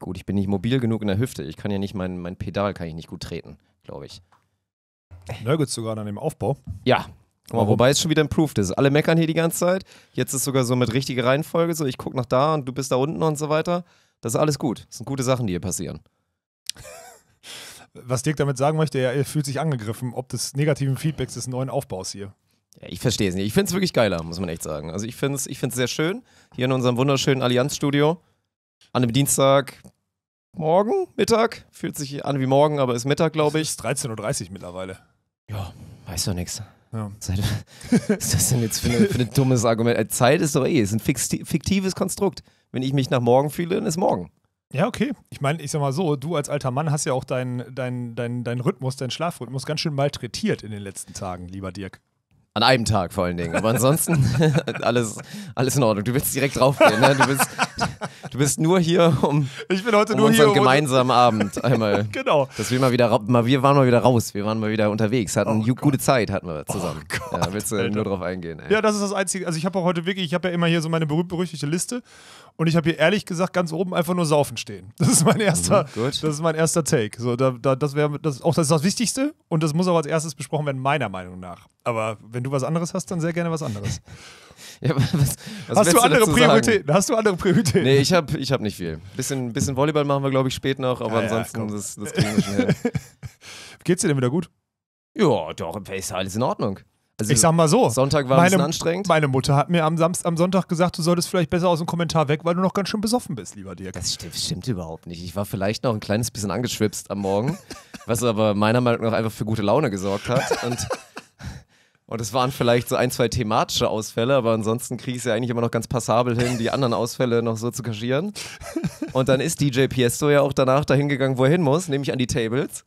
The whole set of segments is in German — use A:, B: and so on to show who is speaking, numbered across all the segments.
A: gut. Ich bin nicht mobil genug in der Hüfte. Ich kann ja nicht, mein, mein Pedal kann ich nicht gut treten, glaube ich.
B: Nörgelst sogar an dem Aufbau?
A: Ja. Mal, wobei es schon wieder improved ist. Alle meckern hier die ganze Zeit. Jetzt ist sogar so mit richtiger Reihenfolge, so ich gucke nach da und du bist da unten und so weiter. Das ist alles gut. Das sind gute Sachen, die hier passieren.
B: Was Dirk damit sagen möchte, er fühlt sich angegriffen, ob des negativen Feedbacks des neuen Aufbaus hier.
A: Ja, ich verstehe es nicht. Ich finde es wirklich geiler, muss man echt sagen. Also ich finde es ich sehr schön, hier in unserem wunderschönen Allianzstudio. studio an dem Dienstag morgen, Mittag. Fühlt sich an wie morgen, aber ist Mittag, glaube ich. Es ist 13.30 Uhr mittlerweile. Ja, weiß doch nichts. Ja. Was ist das denn jetzt für, eine, für, ein dummes Argument? Äh, Zeit ist doch eh, ist ein fiktives Konstrukt. Wenn ich mich nach morgen fühle, dann ist morgen.
B: Ja, okay. Ich meine, ich sag mal so, du als alter Mann hast ja auch deinen dein, dein, dein Rhythmus, deinen Schlafrhythmus
A: ganz schön malträtiert in den letzten Tagen, lieber Dirk. An einem Tag vor allen Dingen. Aber ansonsten alles, alles in Ordnung. Du willst direkt draufgehen. Ne? Du, bist, du bist nur hier, um, ich bin heute um nur unseren hier, gemeinsamen Abend einmal. genau. Dass wir mal wieder mal, wir waren mal wieder raus, wir waren mal wieder unterwegs, hatten oh gute Zeit hatten wir oh zusammen. Oh Gott, ja, willst du Alter. nur drauf eingehen? Ey. Ja, das ist das
B: Einzige. Also ich habe auch heute wirklich, ich habe ja immer hier so meine berühmt-berüchtigte Liste. Und ich habe hier ehrlich gesagt ganz oben einfach nur saufen stehen. Das ist mein erster, mhm, das ist mein erster Take. So, da, da, das wäre das, auch das ist das Wichtigste und das muss auch als erstes besprochen werden, meiner Meinung nach. Aber wenn du was anderes hast, dann sehr gerne was anderes.
A: ja, was, was hast, du andere Prioritäten? hast du andere Prioritäten? Nee, ich habe ich hab nicht viel. Bisschen, bisschen Volleyball machen wir, glaube ich, spät noch, aber ja, ansonsten, ja, das, das kriegen wir schnell. Geht's dir denn wieder gut? Ja, doch, im ist alles in Ordnung. Also ich sag mal so. Sonntag war meine, ein anstrengend.
B: Meine Mutter hat mir am, Samst, am Sonntag gesagt, du solltest vielleicht besser aus dem Kommentar weg, weil du noch ganz schön besoffen bist, lieber Dirk. Das stimmt, stimmt
A: überhaupt nicht. Ich war vielleicht noch ein kleines bisschen angeschwipst am Morgen, was aber meiner Meinung nach einfach für gute Laune gesorgt hat. Und Und es waren vielleicht so ein, zwei thematische Ausfälle, aber ansonsten kriege ich es ja eigentlich immer noch ganz passabel hin, die anderen Ausfälle noch so zu kaschieren. Und dann ist DJ Piesto ja auch danach dahin gegangen, wo er hin muss, nämlich an die Tables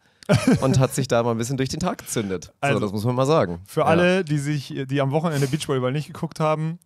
A: und hat sich da mal ein bisschen durch den Tag gezündet. Also, so, das muss man mal sagen. Für ja. alle,
B: die sich, die am Wochenende Beachvolleyball nicht geguckt haben,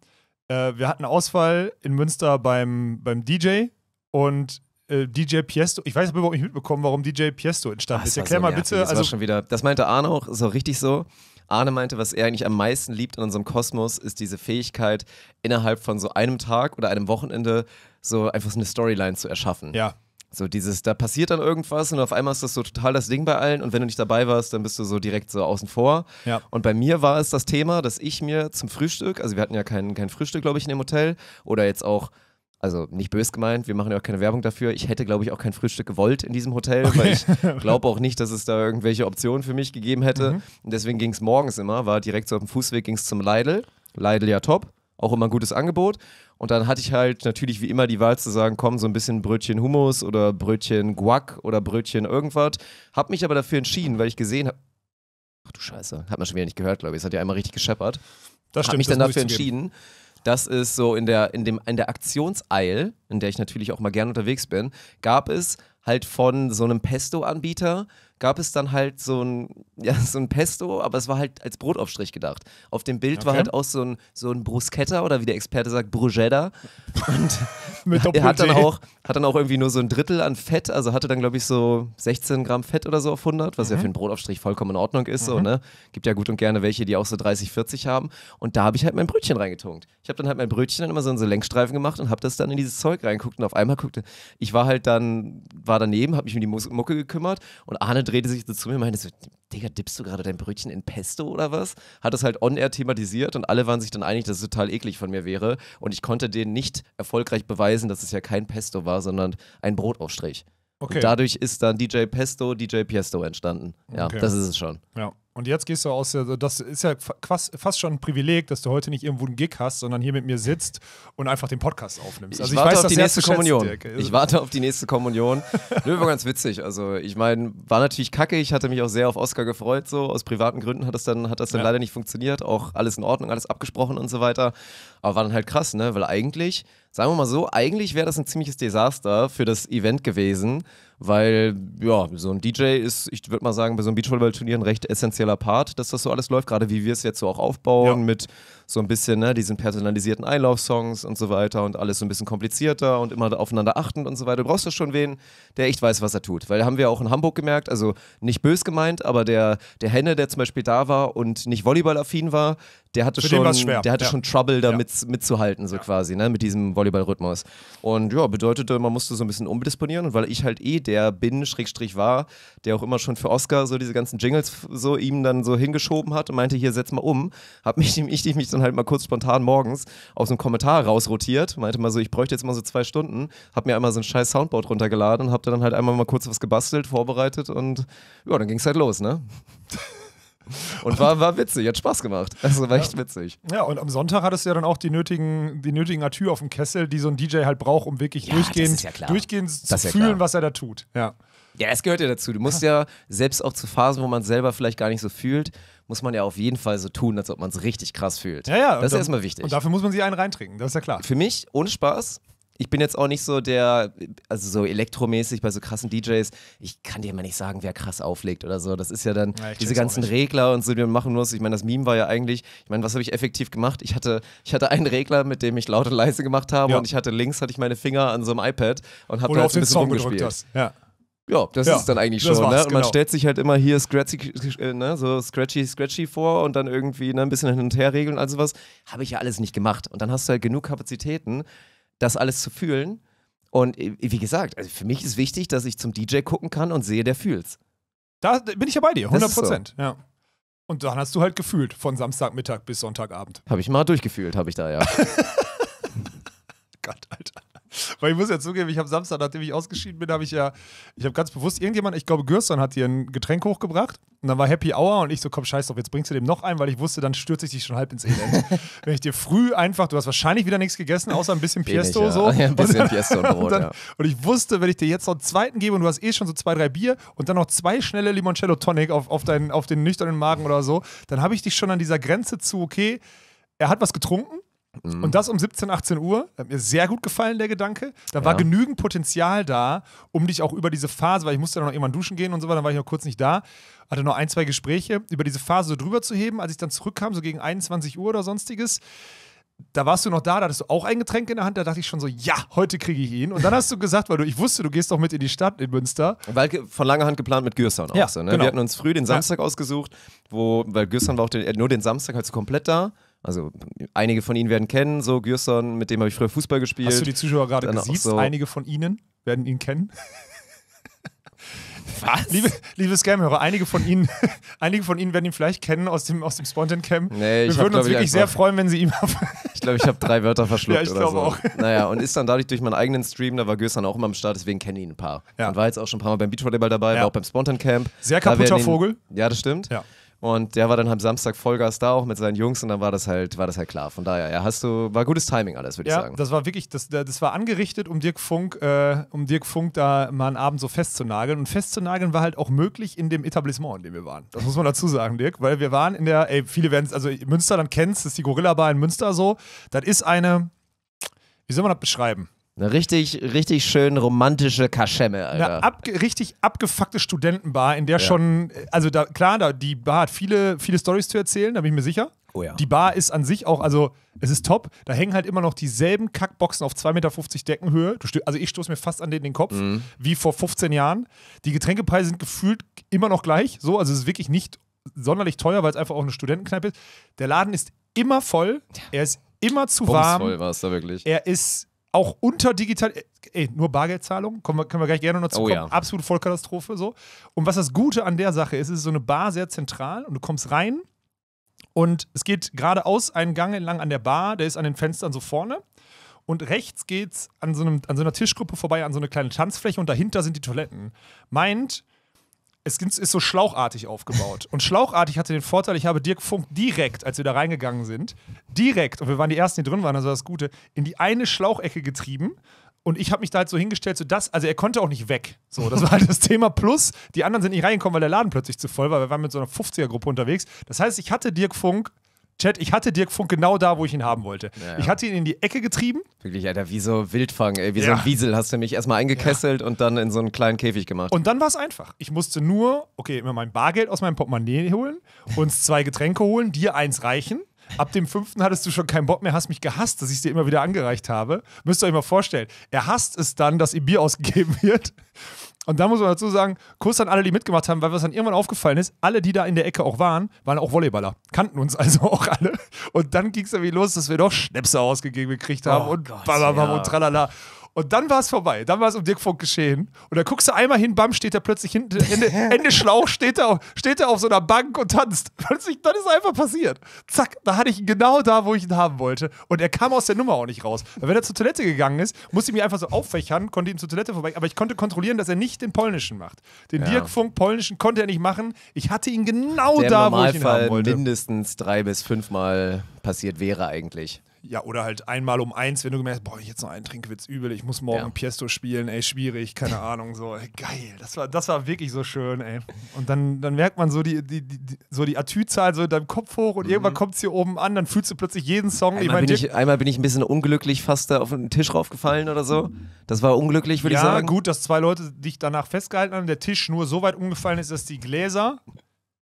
B: äh, wir hatten Ausfall in Münster beim, beim DJ und äh, DJ Piesto, ich weiß überhaupt nicht mitbekommen, warum DJ Piesto entstanden ah, ist. Erklär so mal nervig. bitte. Das also, schon
A: wieder, das meinte Arne auch, ist auch richtig so. Arne meinte, was er eigentlich am meisten liebt in unserem Kosmos, ist diese Fähigkeit, innerhalb von so einem Tag oder einem Wochenende so einfach so eine Storyline zu erschaffen. Ja. So dieses, da passiert dann irgendwas und auf einmal ist das so total das Ding bei allen und wenn du nicht dabei warst, dann bist du so direkt so außen vor. Ja. Und bei mir war es das Thema, dass ich mir zum Frühstück, also wir hatten ja kein, kein Frühstück, glaube ich, in dem Hotel oder jetzt auch also nicht bös gemeint, wir machen ja auch keine Werbung dafür. Ich hätte, glaube ich, auch kein Frühstück gewollt in diesem Hotel, okay. weil ich glaube auch nicht, dass es da irgendwelche Optionen für mich gegeben hätte. Mhm. Und deswegen ging es morgens immer, war direkt so auf dem Fußweg, ging es zum Lidl. Lidl ja top, auch immer ein gutes Angebot. Und dann hatte ich halt natürlich wie immer die Wahl zu sagen, komm, so ein bisschen Brötchen Hummus oder Brötchen Guac oder Brötchen irgendwas. Hab mich aber dafür entschieden, weil ich gesehen habe. Ach du Scheiße, hat man schon wieder nicht gehört, glaube ich. Es hat ja einmal richtig gescheppert. Das stimmt, hab mich dann dafür entschieden. dass es so in der, in, dem, in der Aktionseil, in der ich natürlich auch mal gern unterwegs bin, gab es halt von so einem Pesto-Anbieter gab es dann halt so ein, ja, so ein Pesto, aber es war halt als Brotaufstrich gedacht. Auf dem Bild okay. war halt auch so ein, so ein Bruschetta oder wie der Experte sagt, Bruschetta. Und Mit er hat dann, auch, hat dann auch irgendwie nur so ein Drittel an Fett, also hatte dann, glaube ich, so 16 Gramm Fett oder so auf 100, was mhm. ja für einen Brotaufstrich vollkommen in Ordnung ist. Mhm. So, ne? Gibt ja gut und gerne welche, die auch so 30, 40 haben. Und da habe ich halt mein Brötchen reingetunkt. Ich habe dann halt mein Brötchen dann immer so in so Lenkstreifen gemacht und habe das dann in dieses Zeug reinguckt und auf einmal guckte, ich war halt dann, war daneben, habe mich um die Mucke gekümmert und Arne drehte sich so zu mir und meinte so, Digga, dippst du gerade dein Brötchen in Pesto oder was? Hat das halt on-air thematisiert und alle waren sich dann einig, dass es total eklig von mir wäre und ich konnte denen nicht erfolgreich beweisen, dass es ja kein Pesto war, sondern ein Brotaufstrich. Okay. Und dadurch ist dann DJ Pesto, DJ Piesto entstanden. Ja, okay. das ist es schon.
B: Ja. Und jetzt gehst du aus der, das ist ja fast schon ein Privileg, dass du heute nicht irgendwo einen Gig hast, sondern hier mit mir sitzt und einfach den Podcast aufnimmst. Also ich, ich warte weiß, auf die nächste Kommunion. Ich also
A: warte auf die nächste Kommunion. Nö, war ganz witzig. Also ich meine, war natürlich kacke. Ich hatte mich auch sehr auf Oscar gefreut. So aus privaten Gründen hat das dann, hat das dann ja. leider nicht funktioniert. Auch alles in Ordnung, alles abgesprochen und so weiter. Aber war dann halt krass, ne? Weil eigentlich sagen wir mal so, eigentlich wäre das ein ziemliches Desaster für das Event gewesen, weil ja, so ein DJ ist, ich würde mal sagen, bei so einem Beachvolleyball-Turnier ein recht essentieller Part, dass das so alles läuft, gerade wie wir es jetzt so auch aufbauen ja. mit so ein bisschen ne, diesen personalisierten Einlaufsongs und so weiter und alles so ein bisschen komplizierter und immer aufeinander achtend und so weiter. Du brauchst ja schon wen, der echt weiß, was er tut, weil haben wir auch in Hamburg gemerkt, also nicht bös gemeint, aber der, der Henne, der zum Beispiel da war und nicht volleyballaffin war, der hatte, schon, der hatte ja. schon Trouble, da ja. mitzuhalten, so quasi, ne, mit diesem Volleyballrhythmus. Und ja, bedeutete, man musste so ein bisschen umdisponieren. Und weil ich halt eh der bin, Schrägstrich war, der auch immer schon für Oscar so diese ganzen Jingles so ihm dann so hingeschoben hat und meinte, hier setz mal um, hab mich, ich, ich mich dann halt mal kurz spontan morgens aus einem Kommentar rausrotiert, meinte mal so, ich bräuchte jetzt mal so zwei Stunden, hab mir einmal so ein scheiß Soundboard runtergeladen und hab dann halt einmal mal kurz was gebastelt, vorbereitet und ja, dann ging's halt los, ne? Und war, war witzig, hat Spaß gemacht. Also war echt witzig.
B: Ja, und am Sonntag hattest du ja dann auch die nötigen, die nötigen Atür auf dem Kessel, die so ein DJ halt braucht, um wirklich ja, durchgehend, ja durchgehend
A: zu fühlen, was er da tut. Ja. Ja, es gehört ja dazu. Du musst ja selbst auch zu Phasen, wo man selber vielleicht gar nicht so fühlt, muss man ja auf jeden Fall so tun, als ob man es richtig krass fühlt. Ja, ja. Das ist dann, erstmal wichtig. Und dafür muss man sich einen reintrinken, das ist ja klar. Für mich, ohne Spaß, ich bin jetzt auch nicht so der, also so elektromäßig bei so krassen DJs, ich kann dir immer nicht sagen, wer krass auflegt oder so. Das ist ja dann ja, diese ganzen Regler und so, die man machen muss. Ich meine, das Meme war ja eigentlich, ich meine, was habe ich effektiv gemacht? Ich hatte, ich hatte einen Regler, mit dem ich laut und leise gemacht habe ja. und ich hatte links hatte ich meine Finger an so einem iPad und habe da halt ein bisschen Song rumgespielt. Hast. Ja. Ja, das ja, ist dann eigentlich schon. Ne? Und man genau. stellt sich halt immer hier scratchy, äh, ne? so scratchy, scratchy vor und dann irgendwie ne? ein bisschen hin und her regeln und all sowas. Habe ich ja alles nicht gemacht. Und dann hast du halt genug Kapazitäten, das alles zu fühlen. Und äh, wie gesagt, also für mich ist wichtig, dass ich zum DJ gucken kann und sehe, der fühlt's. Da bin ich ja bei dir, 100 Prozent. So.
B: Ja. Und dann hast du halt gefühlt von Samstagmittag bis Sonntagabend.
A: Habe ich mal durchgefühlt, habe ich da ja.
B: Gott, Alter. Weil ich muss ja zugeben, ich habe Samstag, nachdem ich ausgeschieden bin, habe ich ja, ich habe ganz bewusst irgendjemand, ich glaube, Gürstern hat hier ein Getränk hochgebracht und dann war Happy Hour und ich so, komm, scheiß drauf, jetzt bringst du dem noch ein, weil ich wusste, dann stürze ich dich schon halb ins Elend. Wenn ich dir früh einfach, du hast wahrscheinlich wieder nichts gegessen, außer ein bisschen Piesto ja. so. Ja, ein bisschen und, Piesto und Brot, und, dann, ja. und ich wusste, wenn ich dir jetzt noch einen zweiten gebe und du hast eh schon so zwei, drei Bier und dann noch zwei schnelle Limoncello Tonic auf, auf, deinen, auf den nüchternen Magen oder so, dann habe ich dich schon an dieser Grenze zu, okay, er hat was getrunken, Mhm. Und das um 17, 18 Uhr. Hat mir sehr gut gefallen, der Gedanke. Da ja. war genügend Potenzial da, um dich auch über diese Phase, weil ich musste dann noch irgendwann duschen gehen und so dann war ich noch kurz nicht da. Hatte noch ein, zwei Gespräche, über diese Phase so drüber zu heben. Als ich dann zurückkam, so gegen 21 Uhr oder sonstiges, da warst du noch da, da hattest du auch ein Getränk in der Hand, da dachte ich schon so, ja, heute kriege ich ihn. Und dann hast du gesagt, weil du, ich wusste, du gehst doch mit in die Stadt in Münster.
A: Weil von langer Hand geplant mit Gürsan ja, auch so, ne? genau. Wir hatten uns früh den Samstag ja. ausgesucht, wo, weil Gürsan war auch den, äh, nur den Samstag halt so komplett da. Also einige von ihnen werden kennen, so Gürson, mit dem habe ich früher Fußball gespielt. Hast du die Zuschauer gerade gesiezt? So einige
B: von ihnen werden ihn kennen. Was? Liebe, liebe Scam-Hörer, einige von Ihnen, einige von Ihnen werden ihn vielleicht kennen aus dem, aus dem Spontan Cam. Nee, Wir würden hab, uns wirklich sehr freuen, wenn Sie ihm.
A: ich glaube, ich habe drei Wörter verschluckt ja, ich glaube so. Auch. Naja, und ist dann dadurch durch meinen eigenen Stream, da war Gösan auch immer am Start, deswegen kenne ich ihn ein paar. Ja. Und war jetzt auch schon ein paar Mal beim Beachvolleyball dabei, ja. war auch beim Spontan Camp. Sehr kaputter ihn, Vogel. Ja, das stimmt. Ja. Und der war dann am halt Samstag Vollgas da auch mit seinen Jungs und dann war das halt, war das halt klar. Von daher, ja, hast du, war gutes Timing alles, würde ja, ich sagen.
B: Das war wirklich, das, das war angerichtet, um Dirk Funk, äh, um Dirk Funk da mal einen Abend so festzunageln. Und festzunageln war halt auch möglich in dem Etablissement, in dem wir waren. Das muss man dazu sagen, Dirk, weil wir waren in der, ey, viele werden es, also Münster, dann kennst, das ist die Gorilla Bar in Münster so. Das
A: ist eine, wie soll man das beschreiben? Eine richtig, richtig schön romantische Kaschemme, Alter. Eine
B: abge richtig abgefuckte Studentenbar, in der ja. schon, also da, klar, da, die Bar hat viele, viele Stories zu erzählen, da bin ich mir sicher. Oh ja. Die Bar ist an sich auch, also es ist top. Da hängen halt immer noch dieselben Kackboxen auf 2,50 Meter Deckenhöhe. also ich stoße mir fast an den, den Kopf, mhm. wie vor 15 Jahren. Die Getränkepreise sind gefühlt immer noch gleich. So, also es ist wirklich nicht sonderlich teuer, weil es einfach auch eine Studentenkneipe ist. Der Laden ist immer voll. Er ist immer zu Bumsvoll warm. Voll war es da wirklich. Er ist auch unter digital, äh, ey, nur Bargeldzahlung, können wir, können wir gleich gerne noch zu oh, ja. absolute Vollkatastrophe so. Und was das Gute an der Sache ist, ist so eine Bar sehr zentral und du kommst rein und es geht geradeaus einen Gang entlang an der Bar, der ist an den Fenstern so vorne und rechts geht's an so, einem, an so einer Tischgruppe vorbei an so eine kleine Tanzfläche und dahinter sind die Toiletten. Meint, es ist so schlauchartig aufgebaut. Und schlauchartig hatte den Vorteil, ich habe Dirk Funk direkt, als wir da reingegangen sind, direkt, und wir waren die Ersten, die drin waren, also das Gute, in die eine Schlauchecke getrieben. Und ich habe mich da halt so hingestellt, so das, also er konnte auch nicht weg. So, das war halt das Thema. Plus, die anderen sind nicht reingekommen, weil der Laden plötzlich zu voll war. Wir waren mit so einer 50er-Gruppe unterwegs. Das heißt, ich hatte Dirk Funk Chat, ich hatte Dirk Funk genau da, wo ich ihn haben wollte. Ja. Ich hatte ihn in die Ecke getrieben.
A: Wirklich, Alter, wie so Wildfang, ey, wie ja. so ein Wiesel hast du mich erstmal eingekesselt ja. und dann in so einen kleinen Käfig gemacht.
B: Und dann war es einfach. Ich musste nur, okay, immer mein Bargeld aus meinem Portemonnaie holen, uns zwei Getränke holen, dir eins reichen. Ab dem fünften hattest du schon keinen Bock mehr, hast mich gehasst, dass ich es dir immer wieder angereicht habe. Müsst ihr euch mal vorstellen. Er hasst es dann, dass ihm Bier ausgegeben wird. Und da muss man dazu sagen, Kuss an alle, die mitgemacht haben, weil was dann irgendwann aufgefallen ist, alle, die da in der Ecke auch waren, waren auch Volleyballer. Kannten uns also auch alle. Und dann ging es irgendwie los, dass wir doch Schnäpse ausgegeben gekriegt haben oh und bababam ja. und tralala. Und dann war es vorbei. Dann war es um Dirk Funk geschehen. Und dann guckst du einmal hin, bam, steht er plötzlich hinten, Ende, Ende Schlauch, steht er, auf, steht er auf so einer Bank und tanzt. Plötzlich, dann ist einfach passiert. Zack, da hatte ich ihn genau da, wo ich ihn haben wollte. Und er kam aus der Nummer auch nicht raus. Weil wenn er zur Toilette gegangen ist, musste ich mich einfach so auffächern, konnte ihm zur Toilette vorbei. Aber ich konnte kontrollieren, dass er nicht den polnischen macht. Den ja. Dirk Funk polnischen konnte er nicht machen. Ich hatte ihn genau der da, wo ich ihn haben wollte.
A: mindestens drei bis fünfmal passiert wäre eigentlich ja,
B: oder halt einmal um eins, wenn du gemerkt hast, boah, ich jetzt noch einen Trink wird's übel, ich muss morgen ja. Piesto spielen, ey, schwierig, keine Ahnung, so, ey, geil, das war, das war wirklich so schön, ey. Und dann, dann merkt man so die, die, die so die Atü-Zahl so in deinem Kopf hoch und mhm. irgendwann kommt's hier oben an, dann fühlst du plötzlich jeden Song. Einmal, ich mein, bin ich,
A: einmal bin ich ein bisschen unglücklich fast da auf den Tisch raufgefallen oder so. Das war unglücklich, würde ja, ich sagen.
B: Ja, gut, dass zwei Leute dich danach festgehalten haben, der Tisch nur so weit umgefallen ist, dass die Gläser,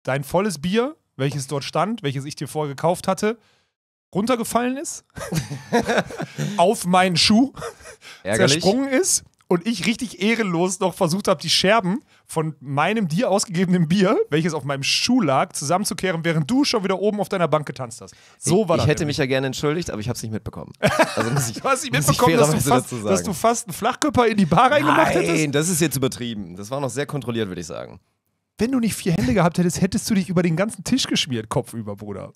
B: dein volles Bier, welches dort stand, welches ich dir vorher gekauft hatte, runtergefallen ist, auf meinen Schuh Ärgerlich. zersprungen ist und ich richtig ehrenlos noch versucht habe, die Scherben von meinem dir ausgegebenen Bier, welches auf meinem Schuh lag, zusammenzukehren, während du schon wieder oben auf deiner Bank getanzt hast. So ich, war das. Ich hätte nämlich.
A: mich ja gerne entschuldigt, aber ich habe es nicht mitbekommen. Also ich, du hast nicht mitbekommen, dass du, fast, dass du,
B: fast, einen Flachkörper in die Bar reingemacht Nein, hättest? Nein, das
A: ist jetzt übertrieben. Das war noch sehr kontrolliert, würde ich sagen.
B: Wenn du nicht vier Hände gehabt hättest, hättest du dich über den
A: ganzen Tisch geschmiert, kopfüber, Bruder.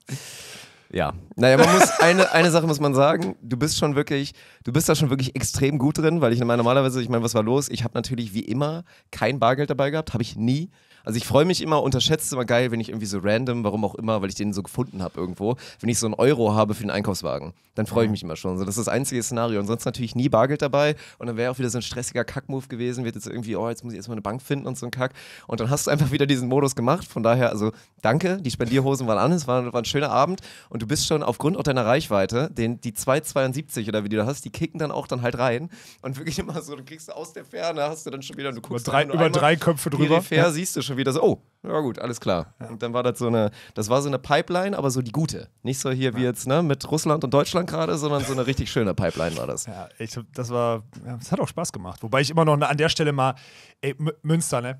A: Ja. Naja, man muss, eine, eine Sache muss man sagen, du bist schon wirklich, du bist da schon wirklich extrem gut drin, weil ich meine, normalerweise, ich meine, was war los? Ich habe natürlich wie immer kein Bargeld dabei gehabt, habe ich nie. Also ich freue mich immer, unterschätze es immer geil, wenn ich irgendwie so random, warum auch immer, weil ich den so gefunden habe irgendwo, wenn ich so einen Euro habe für den Einkaufswagen, dann freue ich mich immer schon. So, das ist das einzige Szenario. Und sonst natürlich nie Bargeld dabei. Und dann wäre auch wieder so ein stressiger Kackmove gewesen, wird jetzt irgendwie, oh, jetzt muss ich erstmal eine Bank finden und so ein Kack. Und dann hast du einfach wieder diesen Modus gemacht. Von daher, also danke, die Spendierhosen waren an, es war, war ein schöner Abend. Und du bist schon aufgrund auch deiner Reichweite, den, die 2,72 oder wie du da hast, die kicken dann auch dann halt rein. Und wirklich immer so, du kriegst aus der Ferne, hast du dann schon wieder, du guckst über drei, über drei Köpfe drüber. Peripher ja. siehst du schon schon wieder so, oh, ja gut, alles klar. Ja. Und dann war das so eine, das war so eine Pipeline, aber so die gute. Nicht so hier wie jetzt, ne, mit Russland und Deutschland gerade, sondern so eine richtig schöne Pipeline war das. Ja,
B: ich, das war, ja, das hat auch Spaß gemacht.
A: Wobei ich immer noch an der Stelle
B: mal, ey, M Münster, ne?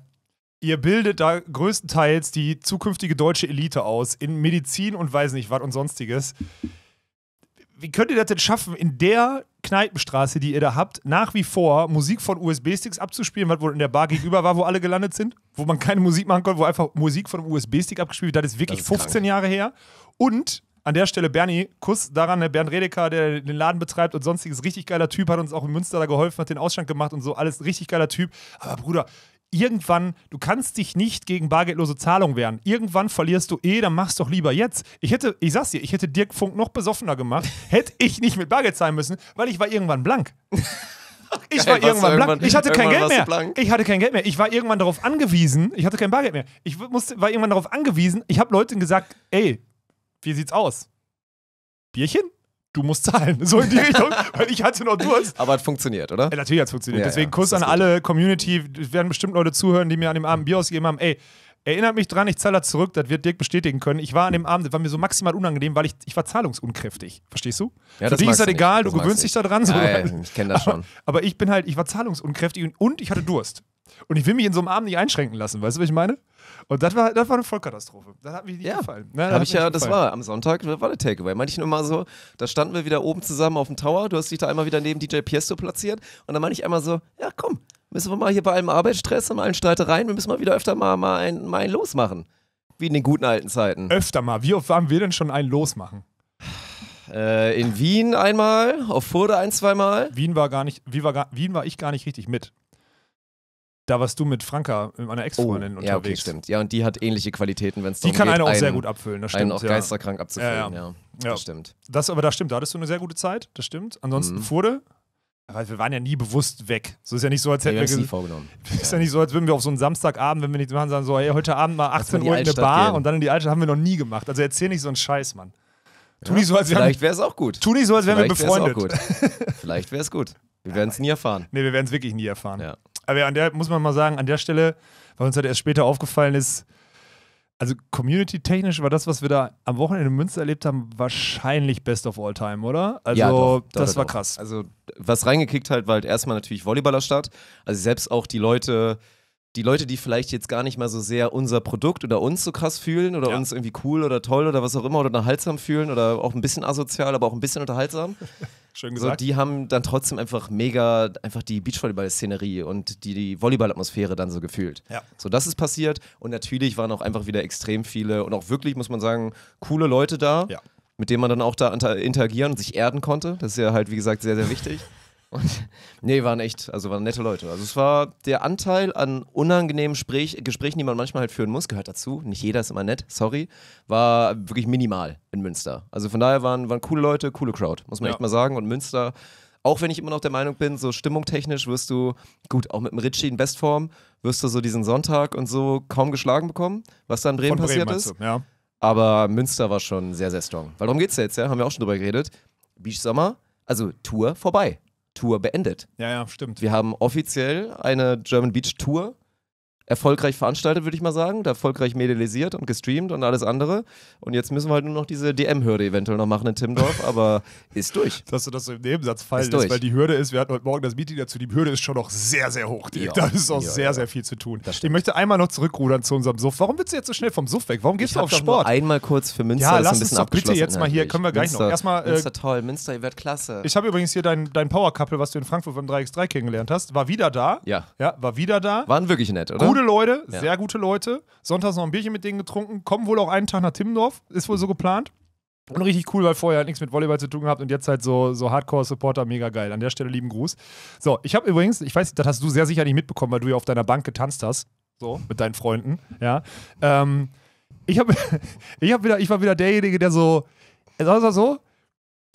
B: Ihr bildet da größtenteils die zukünftige deutsche Elite aus in Medizin und weiß nicht was und sonstiges. Wie könnt ihr das denn schaffen, in der Kneipenstraße, die ihr da habt, nach wie vor Musik von USB-Sticks abzuspielen, was wohl in der Bar gegenüber war, wo alle gelandet sind, wo man keine Musik machen konnte, wo einfach Musik von einem USB-Stick abgespielt wird. Das ist wirklich das ist 15 krank. Jahre her. Und an der Stelle, Bernie, Kuss daran, der ne, Bernd Redeker, der den Laden betreibt und sonstiges, richtig geiler Typ, hat uns auch in Münster da geholfen, hat den Ausstand gemacht und so, alles richtig geiler Typ. Aber Bruder, irgendwann, du kannst dich nicht gegen bargeldlose Zahlung wehren. Irgendwann verlierst du eh, dann mach's doch lieber jetzt. Ich hätte, ich sag's dir, ich hätte Dirk Funk noch besoffener gemacht, hätte ich nicht mit Bargeld zahlen müssen, weil ich war irgendwann blank.
A: Ich Geil, war irgendwann blank. Irgendwann, ich hatte kein Geld mehr.
B: Ich hatte kein Geld mehr. Ich war irgendwann darauf angewiesen. Ich hatte kein Bargeld mehr. Ich musste, war irgendwann darauf angewiesen. Ich habe Leuten gesagt, ey, wie sieht's aus? Bierchen? du musst zahlen. So in die Richtung, weil ich hatte noch Durst. Aber hat funktioniert, oder? Ja, äh, natürlich hat es funktioniert. Ja, Deswegen ja, Kuss an alle Community. Es werden bestimmt Leute zuhören, die mir an dem Abend Bier ausgegeben haben. Ey, erinnert mich dran, ich zahle das zurück. Das wird Dirk bestätigen können. Ich war an dem Abend, das war mir so maximal unangenehm, weil ich, ich war zahlungsunkräftig. Verstehst du?
A: Ja, Für dich ist das egal, das du gewöhnst dich daran. So. ich kenne das schon. Aber,
B: aber, ich bin halt, ich war zahlungsunkräftig und, und ich hatte Durst. Und ich will mich in so einem Abend nicht einschränken lassen, weißt du, was ich meine? Und das war, das war eine Vollkatastrophe. Das hat mir nicht ja. gefallen. Ne, das, ich ja, gefallen. das
A: war am Sonntag, das war der Takeaway. Meine ich nur mal so, da standen wir wieder oben zusammen auf dem Tower, du hast dich da einmal wieder neben DJ Piesto platziert und dann meine ich einmal so, ja komm, müssen wir mal hier bei allem Arbeitsstress und allen Streitereien, wir müssen mal wieder öfter mal, mal, ein, mal ein Los machen. Wie in den guten alten Zeiten. Öfter mal. Wie oft waren wir denn schon ein Los machen? Äh, in Wien
B: einmal, auf Furde ein, zweimal. Wien war gar nicht, Wien war, Wien war ich gar nicht richtig mit. Da warst du mit Franka, mit meiner
A: Ex-Freundin, oh, unterwegs. Ja, okay, stimmt. Ja, und die hat ähnliche Qualitäten, wenn es darum geht. Die kann eine auch einen, sehr gut abfüllen, das stimmt. Einen auch ja. geisterkrank abzufüllen, ja, ja. ja. Das stimmt.
B: Das, aber das stimmt, da hattest du eine sehr gute Zeit, das stimmt. Ansonsten mhm. Fude, weil wir waren ja nie bewusst weg. So ist ja nicht so, als hätten wir. wir nie vorgenommen. Ist ja. nicht so, als würden wir auf so einen Samstagabend, wenn wir nichts machen, sagen so, hey, heute Abend mal 18 Uhr in eine Bar gehen. und dann in die Altstadt haben wir noch nie gemacht. Also erzähl nicht so einen Scheiß, Mann.
A: Tu nicht so, als Vielleicht wäre es auch gut. Tu nicht so, als wären wir befreundet. Wär's
B: auch gut. Vielleicht wäre es gut. Wir werden es nie erfahren. Nee, wir werden es wirklich nie erfahren. Ja. Aber an der muss man mal sagen, an der Stelle, weil uns halt erst später aufgefallen ist, also community-technisch war das, was wir da am Wochenende in Münster erlebt haben, wahrscheinlich best of all time, oder? Also ja, doch, doch, das doch, war
A: krass. Also was reingekickt hat, war halt erstmal natürlich Volleyballerstadt. Also selbst auch die Leute, die Leute, die vielleicht jetzt gar nicht mal so sehr unser Produkt oder uns so krass fühlen oder ja. uns irgendwie cool oder toll oder was auch immer oder unterhaltsam fühlen oder auch ein bisschen asozial, aber auch ein bisschen unterhaltsam. Schön gesagt. So, die haben dann trotzdem einfach mega einfach die Beachvolleyball-Szenerie und die, die Volleyball-Atmosphäre dann so gefühlt. Ja. So, das ist passiert und natürlich waren auch einfach wieder extrem viele und auch wirklich, muss man sagen, coole Leute da. Ja mit denen man dann auch da interagieren und sich erden konnte. Das ist ja halt, wie gesagt, sehr, sehr wichtig. Und, nee, waren echt, also waren nette Leute. Also es war der Anteil an unangenehmen Sprech, Gesprächen, die man manchmal halt führen muss, gehört dazu. Nicht jeder ist immer nett, sorry. War wirklich minimal in Münster. Also von daher waren, waren coole Leute, coole Crowd, muss man ja. echt mal sagen. Und Münster, auch wenn ich immer noch der Meinung bin, so stimmungtechnisch wirst du, gut, auch mit dem Ritchie in Bestform, wirst du so diesen Sonntag und so kaum geschlagen bekommen, was da in Bremen, Bremen passiert ist. Du, ja. Aber Münster war schon sehr, sehr strong. Weil darum geht's jetzt, ja, haben wir auch schon drüber geredet. Beach Sommer, also Tour vorbei. Tour beendet. Ja, ja, stimmt. Wir haben offiziell eine German Beach Tour erfolgreich veranstaltet, würde ich mal sagen, erfolgreich medialisiert und gestreamt und alles andere. Und jetzt müssen wir halt nur noch diese DM-Hürde eventuell noch machen in Timdorf, aber ist durch. Dass du das so im Nebensatz fallen lässt, weil die Hürde
B: ist, wir hatten heute Morgen das Meeting dazu, die Hürde ist schon noch sehr, sehr hoch. Ja. Da ist auch ja, sehr, ja. sehr viel zu tun. Ich möchte einmal noch zurückrudern zu unserem Suff. Warum willst du jetzt so schnell vom Suff weg? Warum gehst ich du auf Sport?
A: einmal kurz für Münster. Ja, lass uns doch bitte jetzt mal hier, können wir gleich Münster, noch. Erstmal, äh, Münster toll, Münster, ihr werdet klasse.
B: Ich habe übrigens hier dein, dein Power-Couple, was du in Frankfurt beim 3x3 kennengelernt hast, war wieder da. Ja. Ja, war wieder da.
A: Waren wirklich nett, oder? Gute Leute, ja. sehr
B: gute Leute. Sonntags noch ein Bierchen mit denen getrunken. Kommen wohl auch einen Tag nach Timmendorf. Ist wohl so geplant. Und richtig cool, weil vorher halt nichts mit Volleyball zu tun gehabt und jetzt halt so, so Hardcore-Supporter, mega geil. An der Stelle lieben Gruß. So, ich habe übrigens, ich weiß, das hast du sehr sicher nicht mitbekommen, weil du ja auf deiner Bank getanzt hast. So, mit deinen Freunden. Ja. Ähm, ich, hab, ich, hab wieder, ich war wieder derjenige, der so, es war so,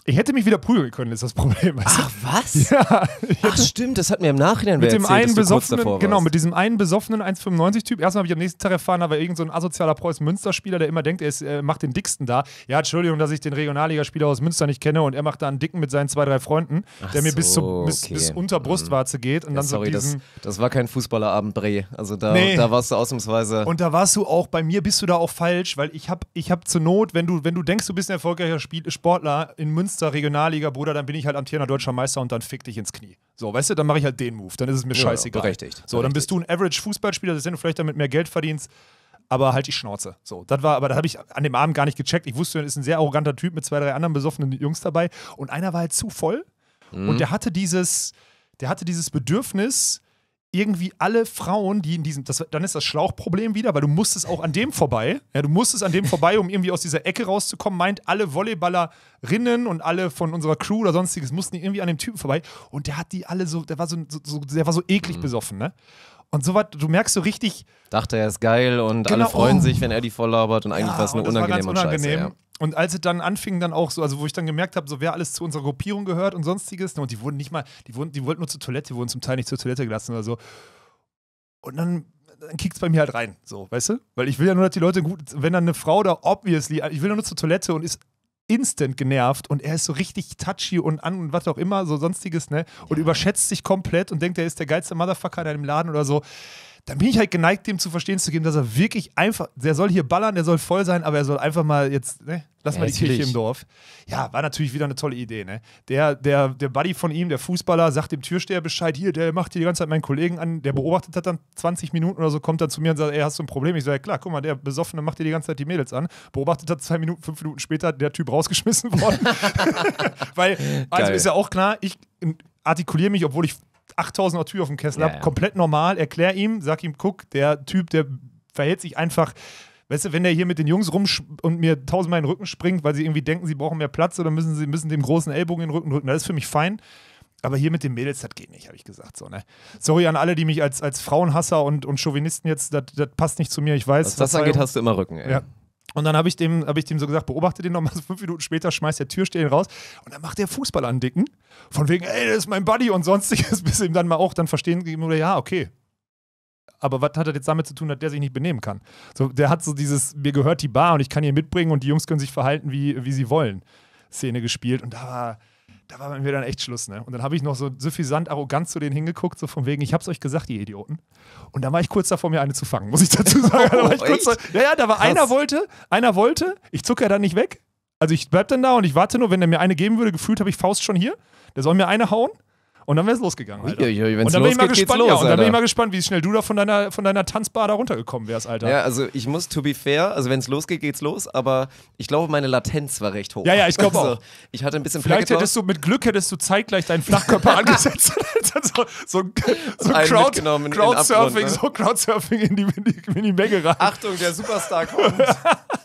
B: ich hätte mich wieder prügeln können, ist das Problem. Weißt du? Ach, was? Ja. Ach, stimmt, das hat mir im Nachhinein mit dem erzählt, einen besoffenen, Genau, mit diesem einen besoffenen 1,95-Typ. Erstmal habe ich am nächsten Tag erfahren, da war irgend so ein asozialer Preuß-Münster-Spieler, der immer denkt, er ist, äh, macht den Dicksten da. Ja, Entschuldigung, dass ich den Regionalligaspieler aus Münster nicht kenne und er macht da einen Dicken mit seinen
A: zwei, drei Freunden, Ach der mir so, bis, zu, bis, okay. bis, unter Brustwarze mhm. geht. Und ja, dann sorry, so diesen, das, das, war kein Fußballerabend, Bre. Also da, nee. da warst du ausnahmsweise. Und
B: da warst du auch, bei mir bist du da auch falsch, weil ich habe ich hab zur Not, wenn du, wenn du denkst, du bist ein erfolgreicher Spiel Sportler in Münster, Meister, Regionalliga, Bruder, dann bin ich halt amtierender deutscher Meister und dann fick dich ins Knie. So, weißt du, dann mache ich halt den Move, dann ist es mir ja, scheißegal. Berechtigt. So, berechtigt. dann bist du ein Average-Fußballspieler, das ist, wenn du vielleicht damit mehr Geld verdienst, aber halt die Schnauze. So, das war, aber da habe ich an dem Abend gar nicht gecheckt. Ich wusste, das ist ein sehr arroganter Typ mit zwei, drei anderen besoffenen Jungs dabei und einer war halt zu voll mhm. und der hatte dieses, der hatte dieses Bedürfnis, irgendwie alle Frauen, die in diesem, das, dann ist das Schlauchproblem wieder, weil du musstest auch an dem vorbei, ja, du musstest an dem vorbei, um irgendwie aus dieser Ecke rauszukommen, meint alle Volleyballerinnen und alle von unserer Crew oder sonstiges mussten irgendwie an dem Typen vorbei und der hat die alle so, der war so, so, so der war so eklig mhm. besoffen, ne? Und so was, du merkst so richtig.
A: Dachte er ist geil und genau, alle freuen oh. sich, wenn er die voll labert und eigentlich ja, war es nur unangenehm, war unangenehm und scheiße. Ja.
B: Und als es dann anfing, dann auch so, also wo ich dann gemerkt habe, so wer alles zu unserer Gruppierung gehört und sonstiges, ne, und die wurden nicht mal, die, wurden, die wollten nur zur Toilette, die wurden zum Teil nicht zur Toilette gelassen oder so. Und dann dann kickt es bei mir halt rein, so, weißt du? Weil ich will ja nur, dass die Leute gut, wenn dann eine Frau da obviously, ich will ja nur zur Toilette und ist instant genervt und er ist so richtig touchy und an und was auch immer, so sonstiges, ne? Und ja. überschätzt sich komplett und denkt, er ist der geilste Motherfucker in einem Laden oder so dann bin ich halt geneigt, dem zu verstehen zu geben, dass er wirklich einfach, der soll hier ballern, der soll voll sein, aber er soll einfach mal jetzt, ne, lass ja, mal die Kirche im Dorf. Ja, war natürlich wieder eine tolle Idee, ne? Der, der, der Buddy von ihm, der Fußballer, sagt dem Türsteher Bescheid, hier, der macht hier die ganze Zeit meinen Kollegen an, der beobachtet hat dann 20 Minuten oder so, kommt dann zu mir und sagt, ey, hast du ein Problem? Ich sage, ja, klar, guck mal, der Besoffene macht dir die ganze Zeit die Mädels an. Beobachtet hat zwei Minuten, fünf Minuten später der Typ rausgeschmissen worden. Weil, also Geil. ist ja auch klar, ich artikuliere mich, obwohl ich 8000er Tür auf dem Kessel ja, ab, ja. komplett normal, erklär ihm, sag ihm, guck, der Typ, der verhält sich einfach weißt du, wenn der hier mit den Jungs rum und mir tausendmal in den Rücken springt, weil sie irgendwie denken, sie brauchen mehr Platz oder müssen sie müssen dem großen Ellbogen in den Rücken drücken, das ist für mich fein. Aber hier mit den Mädels, das geht nicht, habe ich gesagt. So, ne? Sorry an alle, die mich als, als Frauenhasser und, und Chauvinisten jetzt, das passt nicht zu mir, ich weiß. Was das angeht, hast du immer Rücken, ey. Ja, und dann habe ich, dem, hab ich dem so gesagt, beobachte den nochmal. fünf Minuten später schmeißt der Türstehen raus und dann macht der Fußball an Dicken. Von wegen, ey, das ist mein Buddy und sonstiges, bis ihm dann mal auch dann verstehen gegeben ja, okay, aber was hat das jetzt damit zu tun, dass der sich nicht benehmen kann? So, der hat so dieses, mir gehört die Bar und ich kann hier mitbringen und die Jungs können sich verhalten, wie, wie sie wollen, Szene gespielt. Und da war, da war bei mir dann echt Schluss, ne? Und dann habe ich noch so suffisant arrogant zu denen hingeguckt, so von wegen, ich hab's euch gesagt, ihr Idioten. Und dann war ich kurz davor, mir eine zu fangen, muss ich dazu oh, sagen. Oh, da war ich kurz ja, ja, da war Krass. einer wollte, einer wollte, ich zucke ja dann nicht weg. Also ich bleib dann da und ich warte nur, wenn er mir eine geben würde, gefühlt habe ich Faust schon hier. Der soll mir eine hauen. Und dann wäre es losgegangen. Alter. Ui, ui, und dann bin ich mal gespannt, los, ja, und dann Alter. bin ich mal gespannt, wie schnell du da von deiner, von deiner Tanzbar da runtergekommen wärst, Alter. Ja,
A: also ich muss, to be fair, also wenn es losgeht, geht's los, aber ich glaube, meine Latenz war recht hoch. Ja, ja, ich glaube also, auch. Ich hatte ein bisschen Vielleicht hättest
B: du, mit Glück hättest du zeitgleich deinen Flachkörper angesetzt so, so, so Crowd, Crowdsurfing, ne? so Crowdsurfing in die, in die, in die Menge rein. Achtung, der Superstar kommt.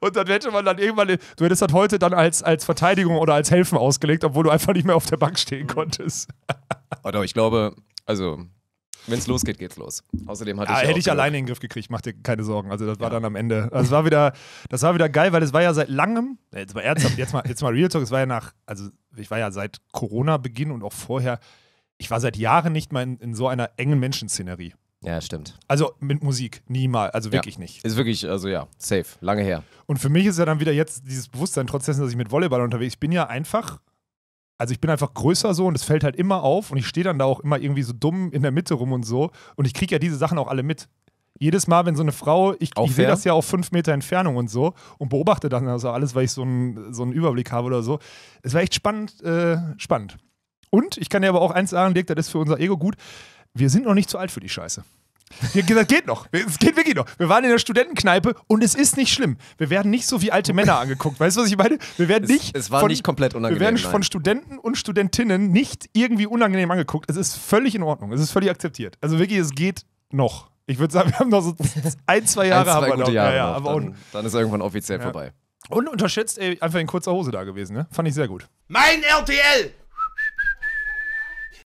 A: Und dann hätte man dann
B: irgendwann, du hättest das heute dann als, als Verteidigung oder als Helfen ausgelegt, obwohl du einfach nicht mehr auf der Bank stehen konntest.
A: Aber ich glaube, also wenn es losgeht, geht's los. Außerdem hatte ja, ich. Ja hätte ich alleine
B: in den Griff gekriegt, mach dir keine Sorgen. Also das war ja. dann am Ende. Also, das war wieder, das war wieder geil, weil es war ja seit langem, äh, jetzt mal ernsthaft, jetzt mal, jetzt mal Real Talk, es war ja nach, also ich war ja seit Corona-Beginn und auch vorher, ich war seit Jahren nicht mal in, in so einer engen Menschenszenerie. Ja, stimmt. Also mit Musik, niemals, also wirklich ja.
A: nicht. Ist wirklich, also ja, safe, lange her.
B: Und für mich ist ja dann wieder jetzt dieses Bewusstsein, trotz dessen, dass ich mit Volleyball unterwegs bin, ja einfach, also ich bin einfach größer so und es fällt halt immer auf und ich stehe dann da auch immer irgendwie so dumm in der Mitte rum und so und ich kriege ja diese Sachen auch alle mit. Jedes Mal, wenn so eine Frau, ich, ich sehe das ja auf fünf Meter Entfernung und so und beobachte dann also alles, weil ich so einen, so einen Überblick habe oder so. Es war echt spannend, äh, spannend. Und ich kann dir aber auch eins sagen, Dirk, das ist für unser Ego gut wir sind noch nicht zu alt für die Scheiße. Das geht noch. Es geht wirklich noch. Wir waren in der Studentenkneipe und es ist nicht schlimm. Wir werden nicht so wie alte Männer angeguckt. Weißt du, was ich meine? Wir werden es, nicht. Es war von, nicht komplett unangenehm. Wir werden nein. von Studenten und Studentinnen nicht irgendwie unangenehm angeguckt. Es ist völlig in Ordnung. Es ist völlig akzeptiert. Also wirklich, es geht noch. Ich würde sagen, wir haben noch so ein, zwei Jahre ein, zwei haben wir noch. Jahre ja, ja, Aber dann,
A: dann ist irgendwann offiziell ja. vorbei. Und unterschätzt, ey, einfach in kurzer Hose da gewesen, ne? Fand ich sehr gut.
B: Mein RTL!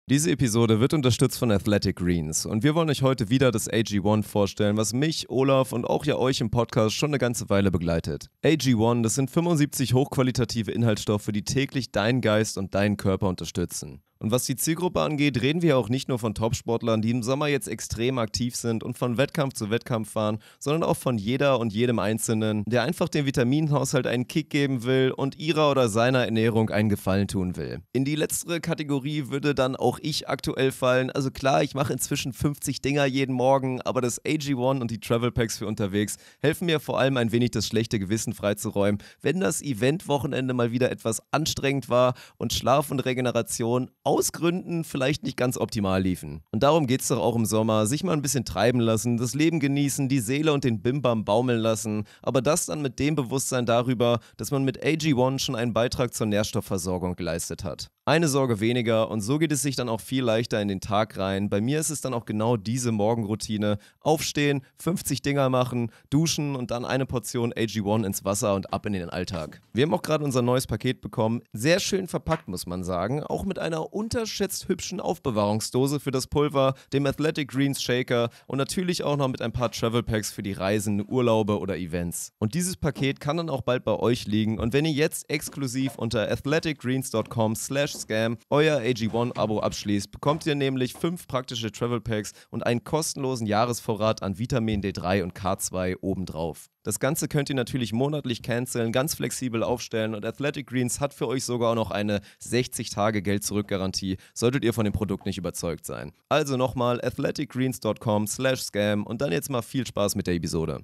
A: Diese Episode wird unterstützt von Athletic Greens und wir wollen euch heute wieder das AG1 vorstellen, was mich, Olaf und auch ja euch im Podcast schon eine ganze Weile begleitet. AG1, das sind 75 hochqualitative Inhaltsstoffe, die täglich deinen Geist und deinen Körper unterstützen. Und was die Zielgruppe angeht, reden wir auch nicht nur von Topsportlern, die im Sommer jetzt extrem aktiv sind und von Wettkampf zu Wettkampf fahren, sondern auch von jeder und jedem Einzelnen, der einfach dem Vitaminhaushalt einen Kick geben will und ihrer oder seiner Ernährung einen Gefallen tun will. In die letztere Kategorie würde dann auch ich aktuell fallen. Also klar, ich mache inzwischen 50 Dinger jeden Morgen, aber das AG1 und die Travel Packs für unterwegs helfen mir vor allem ein wenig das schlechte Gewissen freizuräumen, wenn das Eventwochenende mal wieder etwas anstrengend war und Schlaf und Regeneration auch aus Gründen vielleicht nicht ganz optimal liefen. Und darum geht es doch auch im Sommer, sich mal ein bisschen treiben lassen, das Leben genießen, die Seele und den Bimbam baumeln lassen, aber das dann mit dem Bewusstsein darüber, dass man mit AG1 schon einen Beitrag zur Nährstoffversorgung geleistet hat. Eine Sorge weniger und so geht es sich dann auch viel leichter in den Tag rein. Bei mir ist es dann auch genau diese Morgenroutine. Aufstehen, 50 Dinger machen, duschen und dann eine Portion AG1 ins Wasser und ab in den Alltag. Wir haben auch gerade unser neues Paket bekommen. Sehr schön verpackt, muss man sagen. Auch mit einer unterschätzt hübschen Aufbewahrungsdose für das Pulver, dem Athletic Greens Shaker und natürlich auch noch mit ein paar Travel Packs für die Reisen, Urlaube oder Events. Und dieses Paket kann dann auch bald bei euch liegen und wenn ihr jetzt exklusiv unter athleticgreens.com slash scam euer AG1-Abo abschließt, bekommt ihr nämlich fünf praktische Travel Packs und einen kostenlosen Jahresvorrat an Vitamin D3 und K2 obendrauf. Das Ganze könnt ihr natürlich monatlich canceln, ganz flexibel aufstellen und Athletic Greens hat für euch sogar auch noch eine 60-Tage-Geld-Zurück-Garantie, solltet ihr von dem Produkt nicht überzeugt sein. Also nochmal athleticgreens.com slash scam und dann jetzt mal viel Spaß mit der Episode.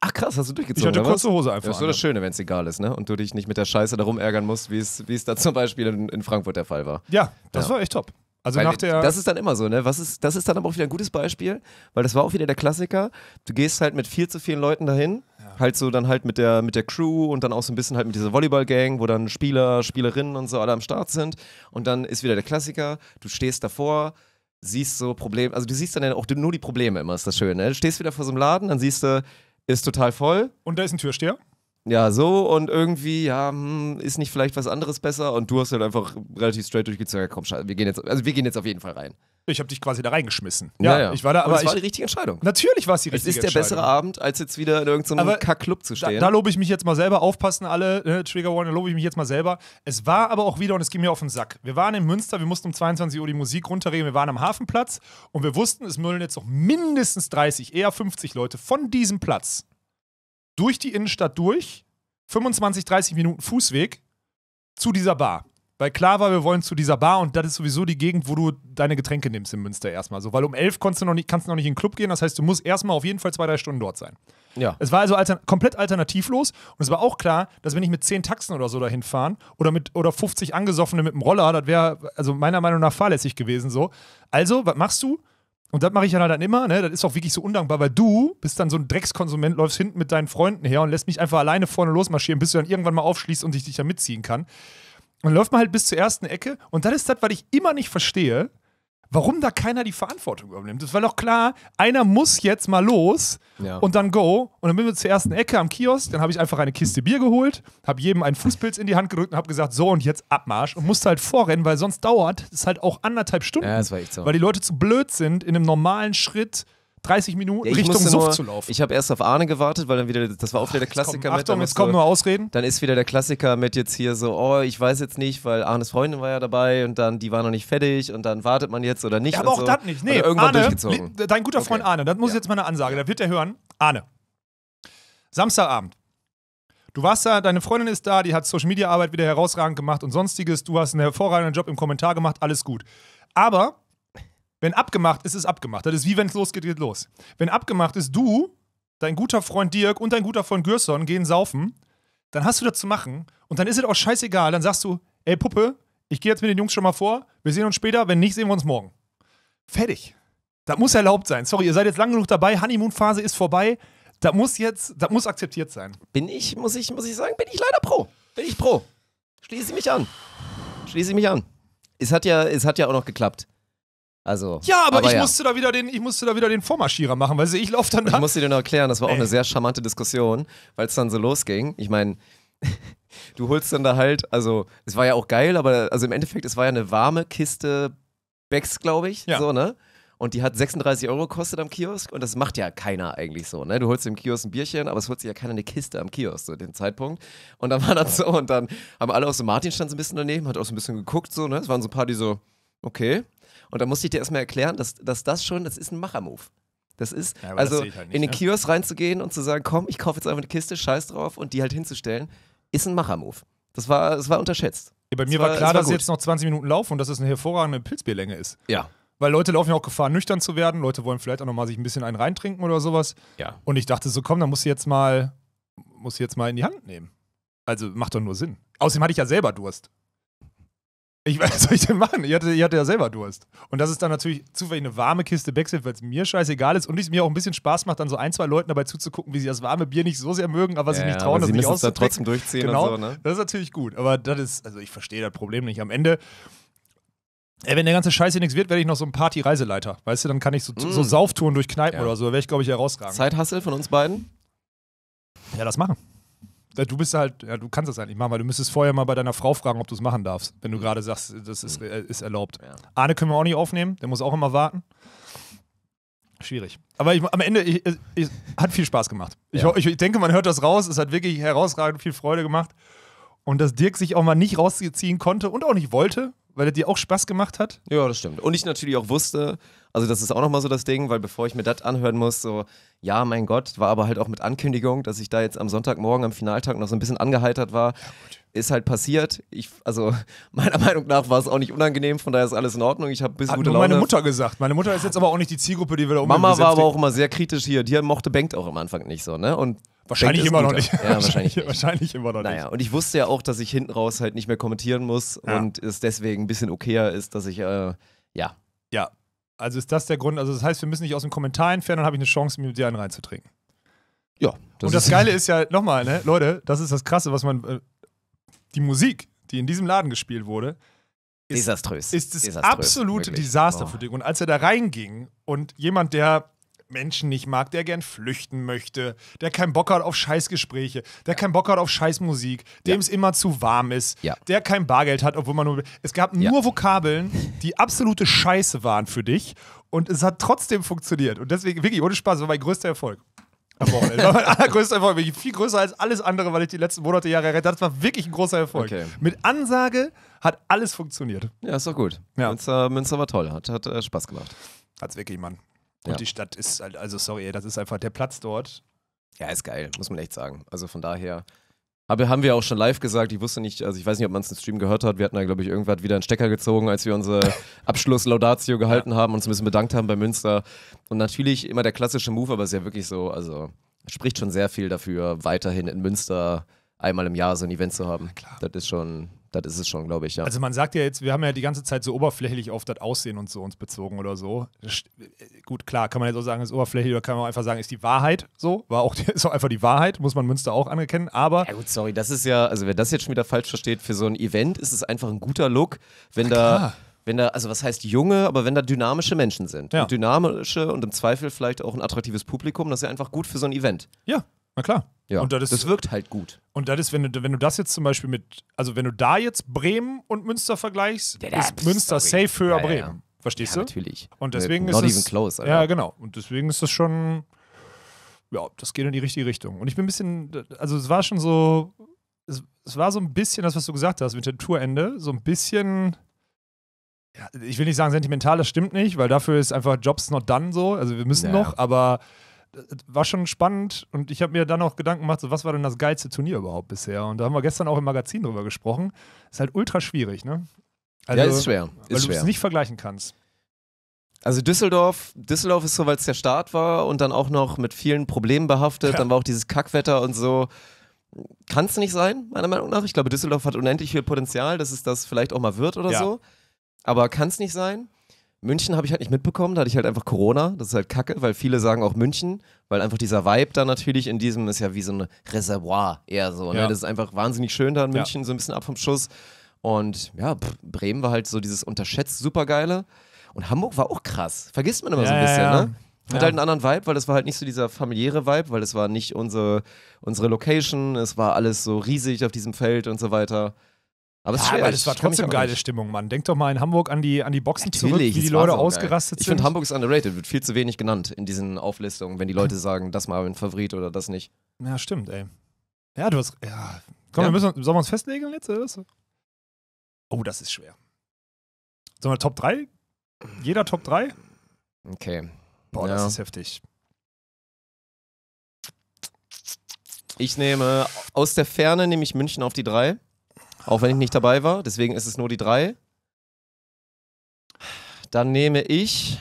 A: Ach krass, hast du durchgezogen. Ich hatte oder kurze Hose einfach. Das ist so das Schöne, wenn es egal ist, ne? Und du dich nicht mit der Scheiße darum ärgern musst, wie es da zum Beispiel in, in Frankfurt der Fall war. Ja, das ja. war echt top. Also weil nach der das ist dann immer so, ne? Was ist, das ist dann aber auch wieder ein gutes Beispiel, weil das war auch wieder der Klassiker. Du gehst halt mit viel zu vielen Leuten dahin, ja. halt so dann halt mit der, mit der Crew und dann auch so ein bisschen halt mit dieser Volleyball-Gang, wo dann Spieler, Spielerinnen und so alle am Start sind. Und dann ist wieder der Klassiker, du stehst davor, siehst so Probleme, also du siehst dann auch nur die Probleme immer, ist das schön, ne? Du stehst wieder vor so einem Laden, dann siehst du, ist total voll. Und da ist ein Türsteher ja, so und irgendwie, ja, hm, ist nicht vielleicht was anderes besser und du hast halt einfach relativ straight durchgezogen, komm, scheiße, wir gehen jetzt, also wir gehen jetzt auf jeden Fall rein.
B: Ich habe dich quasi da reingeschmissen. Ja, ja, ja. ich war da, aber. Und war die richtige Entscheidung. Natürlich war es die richtige Entscheidung. Es ist der bessere Abend,
A: als jetzt wieder in irgendeinem so Kack-Club zu stehen. Da, da lobe
B: ich mich jetzt mal selber. Aufpassen alle, ne, Trigger Warning, da lobe ich mich jetzt mal selber. Es war aber auch wieder, und es ging mir auf den Sack. Wir waren in Münster, wir mussten um 22 Uhr die Musik runterregen, wir waren am Hafenplatz und wir wussten, es müllen jetzt noch mindestens 30, eher 50 Leute von diesem Platz durch die Innenstadt durch, 25, 30 Minuten Fußweg zu dieser Bar. Weil klar war, wir wollen zu dieser Bar und das ist sowieso die Gegend, wo du deine Getränke nimmst in Münster erstmal. So, weil um 11 kannst du noch nicht, kannst du noch nicht in den Club gehen, das heißt, du musst erstmal auf jeden Fall zwei, drei Stunden dort sein. Ja. Es war also altern komplett alternativlos und es war auch klar, dass wenn ich mit 10 Taxen oder so dahin fahren oder mit oder 50 Angesoffene mit dem Roller, das wäre also meiner Meinung nach fahrlässig gewesen so. Also, was machst du? Und das mache ich dann halt immer, ne? Das ist auch wirklich so undankbar, weil du bist dann so ein Dreckskonsument, läufst hinten mit deinen Freunden her und lässt mich einfach alleine vorne losmarschieren, bis du dann irgendwann mal aufschließt und ich dich dann mitziehen kann. Und dann läuft man halt bis zur ersten Ecke und das ist das, was ich immer nicht verstehe warum da keiner die Verantwortung übernimmt. Das war doch klar, einer muss jetzt mal los ja. und dann go. Und dann bin wir zur ersten Ecke am Kiosk, dann habe ich einfach eine Kiste Bier geholt, habe jedem einen Fußpilz in die Hand gedrückt und habe gesagt, so und jetzt Abmarsch. Und musste halt vorrennen, weil sonst dauert es halt auch anderthalb Stunden. Ja, das war echt so. Weil die Leute zu blöd sind, in einem normalen Schritt 30 Minuten ja, Richtung Suff nur, zu laufen.
A: Ich habe erst auf Arne gewartet, weil dann wieder, das war auch wieder der Klassiker kommen, mit. Achtung, jetzt kommen nur Ausreden. Dann ist wieder der Klassiker mit jetzt hier so, oh, ich weiß jetzt nicht, weil Arnes Freundin war ja dabei und dann, die war noch nicht fertig und dann wartet man jetzt oder nicht. Ja, aber auch so. das nicht. Nee, irgendwann Arne, durchgezogen.
B: Dein guter Freund okay. Arne, das muss ja. jetzt meine Ansage, da wird er hören. Arne, Samstagabend. Du warst da, deine Freundin ist da, die hat Social Media Arbeit wieder herausragend gemacht und sonstiges. Du hast einen hervorragenden Job im Kommentar gemacht, alles gut. Aber wenn abgemacht ist, ist abgemacht. Das ist wie wenn es losgeht, geht los. Wenn abgemacht ist, du, dein guter Freund Dirk und dein guter Freund Gürson gehen saufen, dann hast du das zu machen und dann ist es auch scheißegal. Dann sagst du, ey Puppe, ich gehe jetzt mit den Jungs schon mal vor, wir sehen uns später, wenn nicht, sehen wir uns morgen. Fertig. Das muss erlaubt sein. Sorry, ihr seid jetzt lang genug dabei, Honeymoon-Phase ist vorbei. Das muss
A: jetzt, das muss akzeptiert sein. Bin ich, muss ich, muss ich sagen, bin ich leider pro. Bin ich pro. Schließe ich mich an. Schließe ich mich an. Es hat ja, es hat ja auch noch geklappt. Also, ja, aber, aber ich, ja. Musste da wieder den, ich musste da wieder den Vormarschierer machen, weil ich laufe dann da. Ich musste dir noch erklären, das war auch Ey. eine sehr charmante Diskussion, weil es dann so losging. Ich meine, du holst dann da halt, also es war ja auch geil, aber also im Endeffekt, es war ja eine warme Kiste Becks, glaube ich, ja. so, ne? Und die hat 36 Euro gekostet am Kiosk und das macht ja keiner eigentlich so, ne? Du holst im Kiosk ein Bierchen, aber es holt sich ja keiner eine Kiste am Kiosk, so den Zeitpunkt. Und dann war das so und dann haben alle aus so, Martin stand so ein bisschen daneben, hat auch so ein bisschen geguckt, so, ne? Es waren so ein paar, die so, okay, und da musste ich dir erstmal erklären, dass, dass das schon, das ist ein Machermove. Das ist, ja, also das halt nicht, in den ne? Kiosk reinzugehen und zu sagen, komm, ich kaufe jetzt einfach eine Kiste, scheiß drauf und die halt hinzustellen, ist ein Machermove. Das war, das war unterschätzt. Ja, bei mir das war, war klar, das war dass jetzt
B: noch 20 Minuten laufen und dass es eine hervorragende Pilzbierlänge ist. Ja. Weil Leute laufen ja auch Gefahr, nüchtern zu werden. Leute wollen vielleicht auch nochmal sich ein bisschen einen reintrinken oder sowas. Ja. Und ich dachte so, komm, dann muss ich jetzt mal, muss ich jetzt mal in die Hand nehmen. Also macht doch nur Sinn. Außerdem hatte ich ja selber Durst. Ich weiß, was soll ich denn machen? Ich hatte, ich hatte ja selber Durst. Und das ist dann natürlich zufällig eine warme Kiste Backseat, weil es mir scheißegal ist und es mir auch ein bisschen Spaß macht, dann so ein, zwei Leuten dabei zuzugucken, wie sie das warme Bier nicht so sehr mögen, aber ja, sich nicht trauen, das sie nicht es da trotzdem durchziehen genau, so, ne? Das ist natürlich gut, aber das ist, also ich verstehe das Problem nicht. Am Ende, ey, wenn der ganze Scheiß hier nichts wird, werde ich noch so ein Party-Reiseleiter. Weißt du, dann kann ich so, mm. so Sauftouren durch Kneipen ja. oder so, da wäre ich, glaube ich, herausragend. Zeithassel von uns beiden? Ja, das machen du bist halt, ja, du kannst das eigentlich halt machen, weil du müsstest vorher mal bei deiner Frau fragen, ob du es machen darfst, wenn du mhm. gerade sagst, das ist, mhm. äh, ist erlaubt. Ja. Arne können wir auch nicht aufnehmen, der muss auch immer warten. Schwierig. Aber ich, am Ende ich, ich, hat viel Spaß gemacht. Ja. Ich, denke, man hört das raus. Es hat wirklich herausragend viel Freude gemacht. Und dass Dirk sich auch mal nicht
A: rausziehen konnte und auch nicht wollte, weil er dir auch Spaß gemacht hat. Ja, das stimmt. Und ich natürlich auch wusste, also das ist auch nochmal so das Ding, weil bevor ich mir das anhören muss, so, ja, mein Gott, war aber halt auch mit Ankündigung, dass ich da jetzt am Sonntagmorgen, am Finaltag noch so ein bisschen angeheitert war. Ja, ist halt passiert. Ich, also meiner Meinung nach war es auch nicht unangenehm, von daher ist alles in Ordnung. Ich habe ein bisschen Hat gute nur Laune. meine Mutter gesagt.
B: Meine Mutter ist jetzt aber auch nicht die Zielgruppe, die wir da Mama war aber auch
A: immer sehr kritisch hier. Die mochte Bengt auch am Anfang nicht so, ne? Und Wahrscheinlich immer noch nicht. Ja, wahrscheinlich, nicht. wahrscheinlich immer noch nicht. naja, Und ich wusste ja auch, dass ich hinten raus halt nicht mehr kommentieren muss ja. und es deswegen ein bisschen okayer ist, dass ich, äh, ja. Ja,
B: also ist das der Grund. Also das heißt, wir müssen nicht aus dem Kommentar entfernen, dann habe ich eine Chance, mir mit dir einen reinzutrinken. Ja. Das und das Geile ist ja, nochmal, ne, Leute, das ist das Krasse, was man, äh, die Musik, die in diesem Laden gespielt wurde,
A: ist, desaströs. Ist das desaströs, absolute wirklich. Desaster oh. für
B: dich. Und als er da reinging und jemand, der Menschen nicht mag, der gern flüchten möchte, der keinen Bock hat auf Scheißgespräche, der ja. keinen Bock hat auf Scheißmusik, dem ja. es immer zu warm ist, ja. der kein Bargeld hat, obwohl man nur. Es gab nur Vokabeln, die absolute Scheiße waren für dich und es hat trotzdem funktioniert. Und deswegen, wirklich, ohne Spaß, war mein größter Erfolg. Am war mein allergrößter Erfolg. Wirklich viel größer als alles andere, weil ich die letzten Monate, Jahre errettet habe. Das war wirklich ein großer Erfolg. Okay. Mit Ansage hat alles funktioniert. Ja, ist doch gut.
A: Ja. Münster, Münster war toll, hat, hat äh, Spaß gemacht. Hat's wirklich, Mann. Und ja. die Stadt ist halt, also sorry, das ist einfach der Platz dort. Ja, ist geil, muss man echt sagen. Also von daher. haben wir auch schon live gesagt, ich wusste nicht, also ich weiß nicht, ob man es im Stream gehört hat. Wir hatten da, glaube ich, irgendwann wieder einen Stecker gezogen, als wir unsere Abschluss-Laudatio gehalten ja. haben, uns ein bisschen bedankt haben bei Münster. Und natürlich immer der klassische Move, aber es ist ja wirklich so, also spricht schon sehr viel dafür, weiterhin in Münster einmal im Jahr so ein Event zu haben. Ja, klar. Das ist schon, das ist es schon, glaube ich, ja. Also
B: man sagt ja jetzt, wir haben ja die ganze Zeit so oberflächlich auf das Aussehen und so uns bezogen oder so. Äh, gut, klar, kann man jetzt auch sagen, ist oberflächlich oder kann man auch einfach sagen, ist die Wahrheit so. War auch, ist auch einfach
A: die Wahrheit, muss man Münster auch anerkennen, aber... Ja gut, sorry, das ist ja, also wer das jetzt schon wieder falsch versteht, für so ein Event ist es einfach ein guter Look, wenn da... Klar wenn da, also was heißt junge, aber wenn da dynamische Menschen sind. Ja. Und dynamische und im Zweifel vielleicht auch ein attraktives Publikum, das ist ja einfach gut für so ein Event. Ja. Na klar. Ja, und das, ist, das wirkt halt gut. Und das ist, wenn du, wenn du das jetzt zum Beispiel mit, also wenn du da jetzt
B: Bremen und Münster vergleichst, ja, ist Münster sorry. safe höher ja, Bremen. Ja. Verstehst du? Natürlich. Und deswegen Not ist even es, close. Ja, genau. Und deswegen ist das schon, ja, das geht in die richtige Richtung. Und ich bin ein bisschen, also es war schon so, es, es war so ein bisschen das, was du gesagt hast mit dem Tourende, so ein bisschen ich will nicht sagen sentimental, das stimmt nicht, weil dafür ist einfach Jobs not done so. Also wir müssen ja. noch, aber war schon spannend und ich habe mir dann auch Gedanken gemacht, so, was war denn das geilste Turnier überhaupt bisher? Und da haben wir gestern auch im Magazin drüber gesprochen. Ist halt ultra schwierig, ne? Also, ja, ist schwer. Weil ist du es nicht vergleichen kannst.
A: Also Düsseldorf, Düsseldorf ist so, weil es der Start war und dann auch noch mit vielen Problemen behaftet. Ja. Dann war auch dieses Kackwetter und so. Kann es nicht sein, meiner Meinung nach. Ich glaube, Düsseldorf hat unendlich viel Potenzial, dass es das vielleicht auch mal wird oder ja. so. Aber kann es nicht sein. München habe ich halt nicht mitbekommen, da hatte ich halt einfach Corona, das ist halt kacke, weil viele sagen auch München, weil einfach dieser Vibe da natürlich in diesem ist ja wie so ein Reservoir eher so. Ne? Ja. Das ist einfach wahnsinnig schön da in München, ja. so ein bisschen ab vom Schuss. Und ja, pff, Bremen war halt so dieses unterschätzt Supergeile. Und Hamburg war auch krass. Vergisst man immer ja, so ein bisschen, ne? Hat halt einen anderen Vibe, weil das war halt nicht so dieser familiäre Vibe, weil es war nicht unsere, unsere Location, es war alles so riesig auf diesem Feld und so weiter. Aber, ja, aber das war trotzdem geile nicht. Stimmung,
B: Mann. Denk doch mal in Hamburg an die, an die Boxen Natürlich, zurück, wie die Leute ausgerastet sind. Ich finde,
A: Hamburg ist underrated, wird viel zu wenig genannt in diesen Auflistungen, wenn die Leute sagen, das mal ein Favorit oder das nicht.
B: Ja, stimmt, ey. Ja, du hast. Ja. Komm, ja. Wir müssen, sollen wir uns festlegen jetzt? Oder? Oh, das ist schwer. Sollen wir Top 3? Jeder Top 3?
A: Okay. Boah, ja. das ist heftig. Ich nehme aus der Ferne nehme ich München auf die 3. Auch wenn ich nicht dabei war, deswegen ist es nur die drei. Dann nehme ich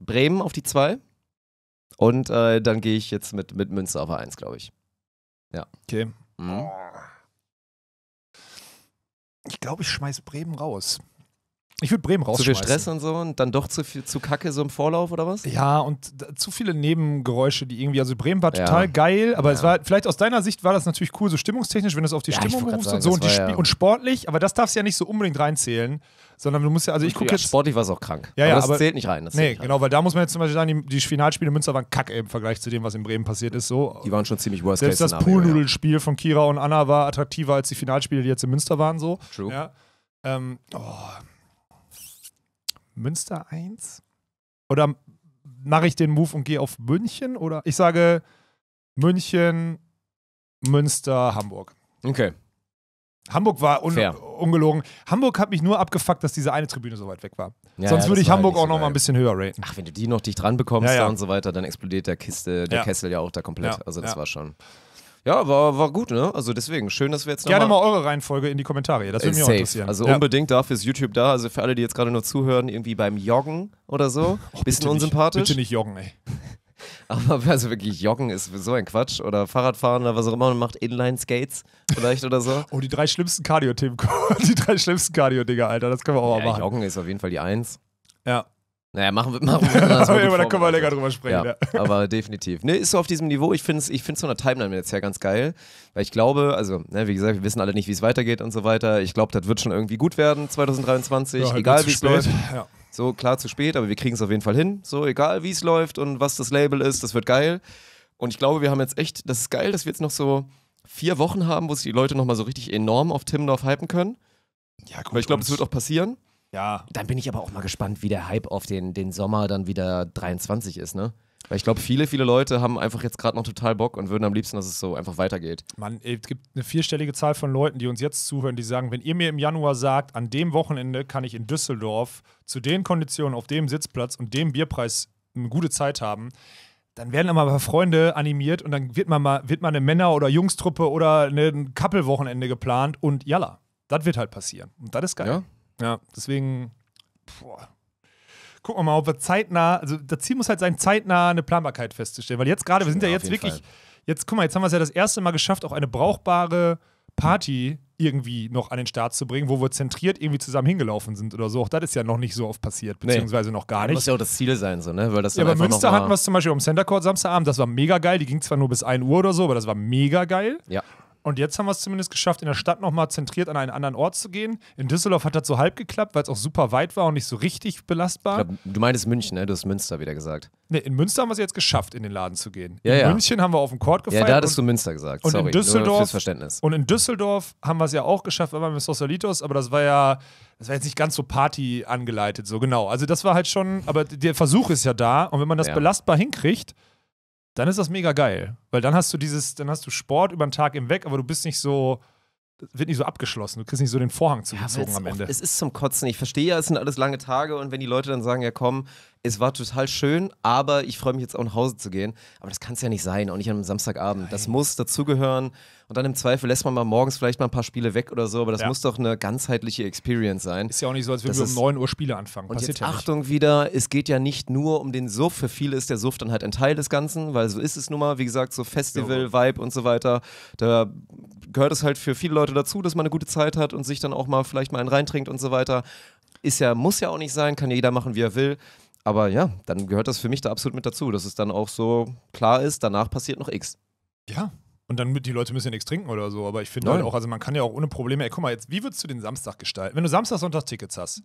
A: Bremen auf die zwei. Und äh, dann gehe ich jetzt mit, mit Münster auf 1, glaube ich. Ja. Okay. Mhm. Ich glaube, ich schmeiße Bremen raus. Ich würde Bremen rausschmeißen. Zu viel Stress und so und dann doch zu viel zu kacke so im Vorlauf oder was? Ja,
B: und zu viele Nebengeräusche, die irgendwie, also Bremen war total ja. geil, aber ja. es war, vielleicht aus deiner Sicht war das natürlich cool, so stimmungstechnisch, wenn du es auf die ja, Stimmung berufst sagen, und so und, war, und, sportlich, aber das darfst du ja nicht so unbedingt reinzählen, sondern du musst ja, also ich gucke jetzt. Sportlich war es auch krank. Ja, ja, das aber, zählt nicht rein. nee, nicht genau, weil da muss man jetzt zum Beispiel sagen, die, die Finalspiele Münster waren kacke im Vergleich zu dem, was in Bremen passiert
A: ist. So. Die waren schon ziemlich worst Selbst das Poolnudelspiel
B: von Kira und Anna war attraktiver als die Finalspiele, die jetzt in Münster waren, so. True. Ja. Ähm, oh. Münster 1? Oder mache ich den Move und gehe auf München? Oder ich sage München, Münster, Hamburg. Okay. Hamburg war un Fair. ungelogen. Hamburg hat mich nur abgefuckt, dass diese eine Tribüne so weit weg war. Ja, Sonst ja, würde ich Hamburg auch noch mal
A: ein bisschen höher raten. Ach, wenn du die noch dich dran bekommst ja, und so weiter, dann explodiert der Kiste, der Kessel ja auch da komplett. Also das war schon. Ja, war, war gut, ne? Also deswegen, schön, dass wir jetzt Gerne mal, eure Reihenfolge
B: in die Kommentare, das würde äh, mich auch interessieren. Also ja.
A: unbedingt, dafür ist YouTube da. Also für alle, die jetzt gerade nur zuhören, irgendwie beim Joggen oder so. Oh, bisschen bitte unsympathisch. Nicht, bitte nicht joggen, ey. Aber also wirklich, Joggen ist so ein Quatsch. Oder Fahrradfahren oder was auch immer. Man macht Inline-Skates vielleicht oder so. Oh, die drei schlimmsten Cardio-Themen. Die drei schlimmsten Cardio-Dinger, Alter. Das können wir auch ja, mal machen. Joggen ist auf jeden Fall die Eins. Ja. Naja, machen wir, mal. wir das. aber da können wir länger drüber sprechen. Ja, ja. Aber definitiv. Ne, ist so auf diesem Niveau. Ich finde es ich find's von der Timeline jetzt her ganz geil, weil ich glaube, also, ne, wie gesagt, wir wissen alle nicht, wie es weitergeht und so weiter. Ich glaube, das wird schon irgendwie gut werden 2023, ja, halt egal wie es läuft. So, klar zu spät, aber wir kriegen es auf jeden Fall hin. So, egal wie es läuft und was das Label ist, das wird geil. Und ich glaube, wir haben jetzt echt, das ist geil, dass wir jetzt noch so vier Wochen haben, wo sich die Leute nochmal so richtig enorm auf Timmendorf hypen können. Ja, gut. Weil ich glaube, das wird auch passieren. Ja. Dann bin ich aber auch mal gespannt, wie der Hype auf den, den Sommer dann wieder 23 ist, ne? Weil ich glaube, viele, viele Leute haben einfach jetzt gerade noch total Bock und würden am liebsten, dass es so einfach weitergeht. Mann, äh, es gibt
B: eine vierstellige Zahl von Leuten, die uns jetzt zuhören, die sagen, wenn ihr mir im Januar sagt, an dem Wochenende kann ich in Düsseldorf zu den Konditionen auf dem Sitzplatz und dem Bierpreis eine gute Zeit haben, dann werden immer mal Freunde animiert und dann wird man mal wird mal eine Männer- oder Jungstruppe oder ein Couple-Wochenende geplant und jalla. Das wird halt passieren. Und das ist geil. Ja. Ja, deswegen. Boah. Gucken wir mal, ob wir zeitnah, also das Ziel muss halt sein, zeitnah eine Planbarkeit festzustellen. Weil jetzt gerade, wir sind ja, ja jetzt wirklich, Fall. jetzt guck mal, jetzt haben wir es ja das erste Mal geschafft, auch eine brauchbare Party irgendwie noch an den Start zu bringen, wo wir zentriert irgendwie zusammen hingelaufen sind oder so. Auch das ist ja noch nicht so oft passiert, beziehungsweise nee. noch gar nicht. Das muss ja auch
A: das Ziel sein, so, ne? Weil das ja, bei Münster hatten wir es
B: zum Beispiel am Center Court Samstagabend, das war mega geil. Die ging zwar nur bis 1 Uhr oder so, aber das war mega geil. Ja. Und jetzt haben wir es zumindest geschafft, in der Stadt nochmal zentriert an einen anderen Ort zu gehen. In Düsseldorf hat das so halb geklappt, weil es auch super weit war und nicht so richtig belastbar.
A: Glaub, du meinst München, ne? Du hast Münster wieder gesagt.
B: Ne, in Münster haben wir es jetzt geschafft, in den Laden zu gehen. Ja, in ja. München haben wir auf dem Court gefeiert. Ja, da hattest du Münster gesagt. Und Sorry, in Düsseldorf, fürs Verständnis. Und in Düsseldorf haben wir es ja auch geschafft, weil wir mit Sosalitos, aber das war ja das war jetzt nicht ganz so Party angeleitet, so genau. Also das war halt schon, aber der Versuch ist ja da und wenn man das ja. belastbar hinkriegt, dann ist das mega geil. Weil dann hast du dieses, dann hast du Sport über den Tag Weg, aber du bist nicht so, wird nicht so abgeschlossen. Du kriegst nicht so den Vorhang zugezogen ja, am Ende. Oft, es
A: ist zum Kotzen. Ich verstehe ja, es sind alles lange Tage und wenn die Leute dann sagen, ja komm, es war total schön, aber ich freue mich jetzt auch nach Hause zu gehen. Aber das kann es ja nicht sein, auch nicht an einem Samstagabend. Nein. Das muss dazugehören. Und dann im Zweifel lässt man mal morgens vielleicht mal ein paar Spiele weg oder so, aber das ja. muss doch eine ganzheitliche Experience sein. Ist ja auch nicht so, als würden wir um 9 Uhr Spiele anfangen. Und jetzt ja Achtung nicht. wieder, es geht ja nicht nur um den Suff. Für viele ist der Suff dann halt ein Teil des Ganzen, weil so ist es nun mal. Wie gesagt, so Festival, genau. Vibe und so weiter. Da gehört es halt für viele Leute dazu, dass man eine gute Zeit hat und sich dann auch mal vielleicht mal einen reintrinkt und so weiter. Ist ja, muss ja auch nicht sein, kann ja jeder machen, wie er will. Aber ja, dann gehört das für mich da absolut mit dazu, dass es dann auch so klar ist, danach passiert noch X.
B: Ja, und dann die Leute müssen ja nichts trinken oder so. Aber ich finde halt auch, also man kann ja auch ohne Probleme, ey, guck mal, jetzt, wie würdest du den Samstag gestalten? Wenn du Samstag, Sonntag Tickets hast,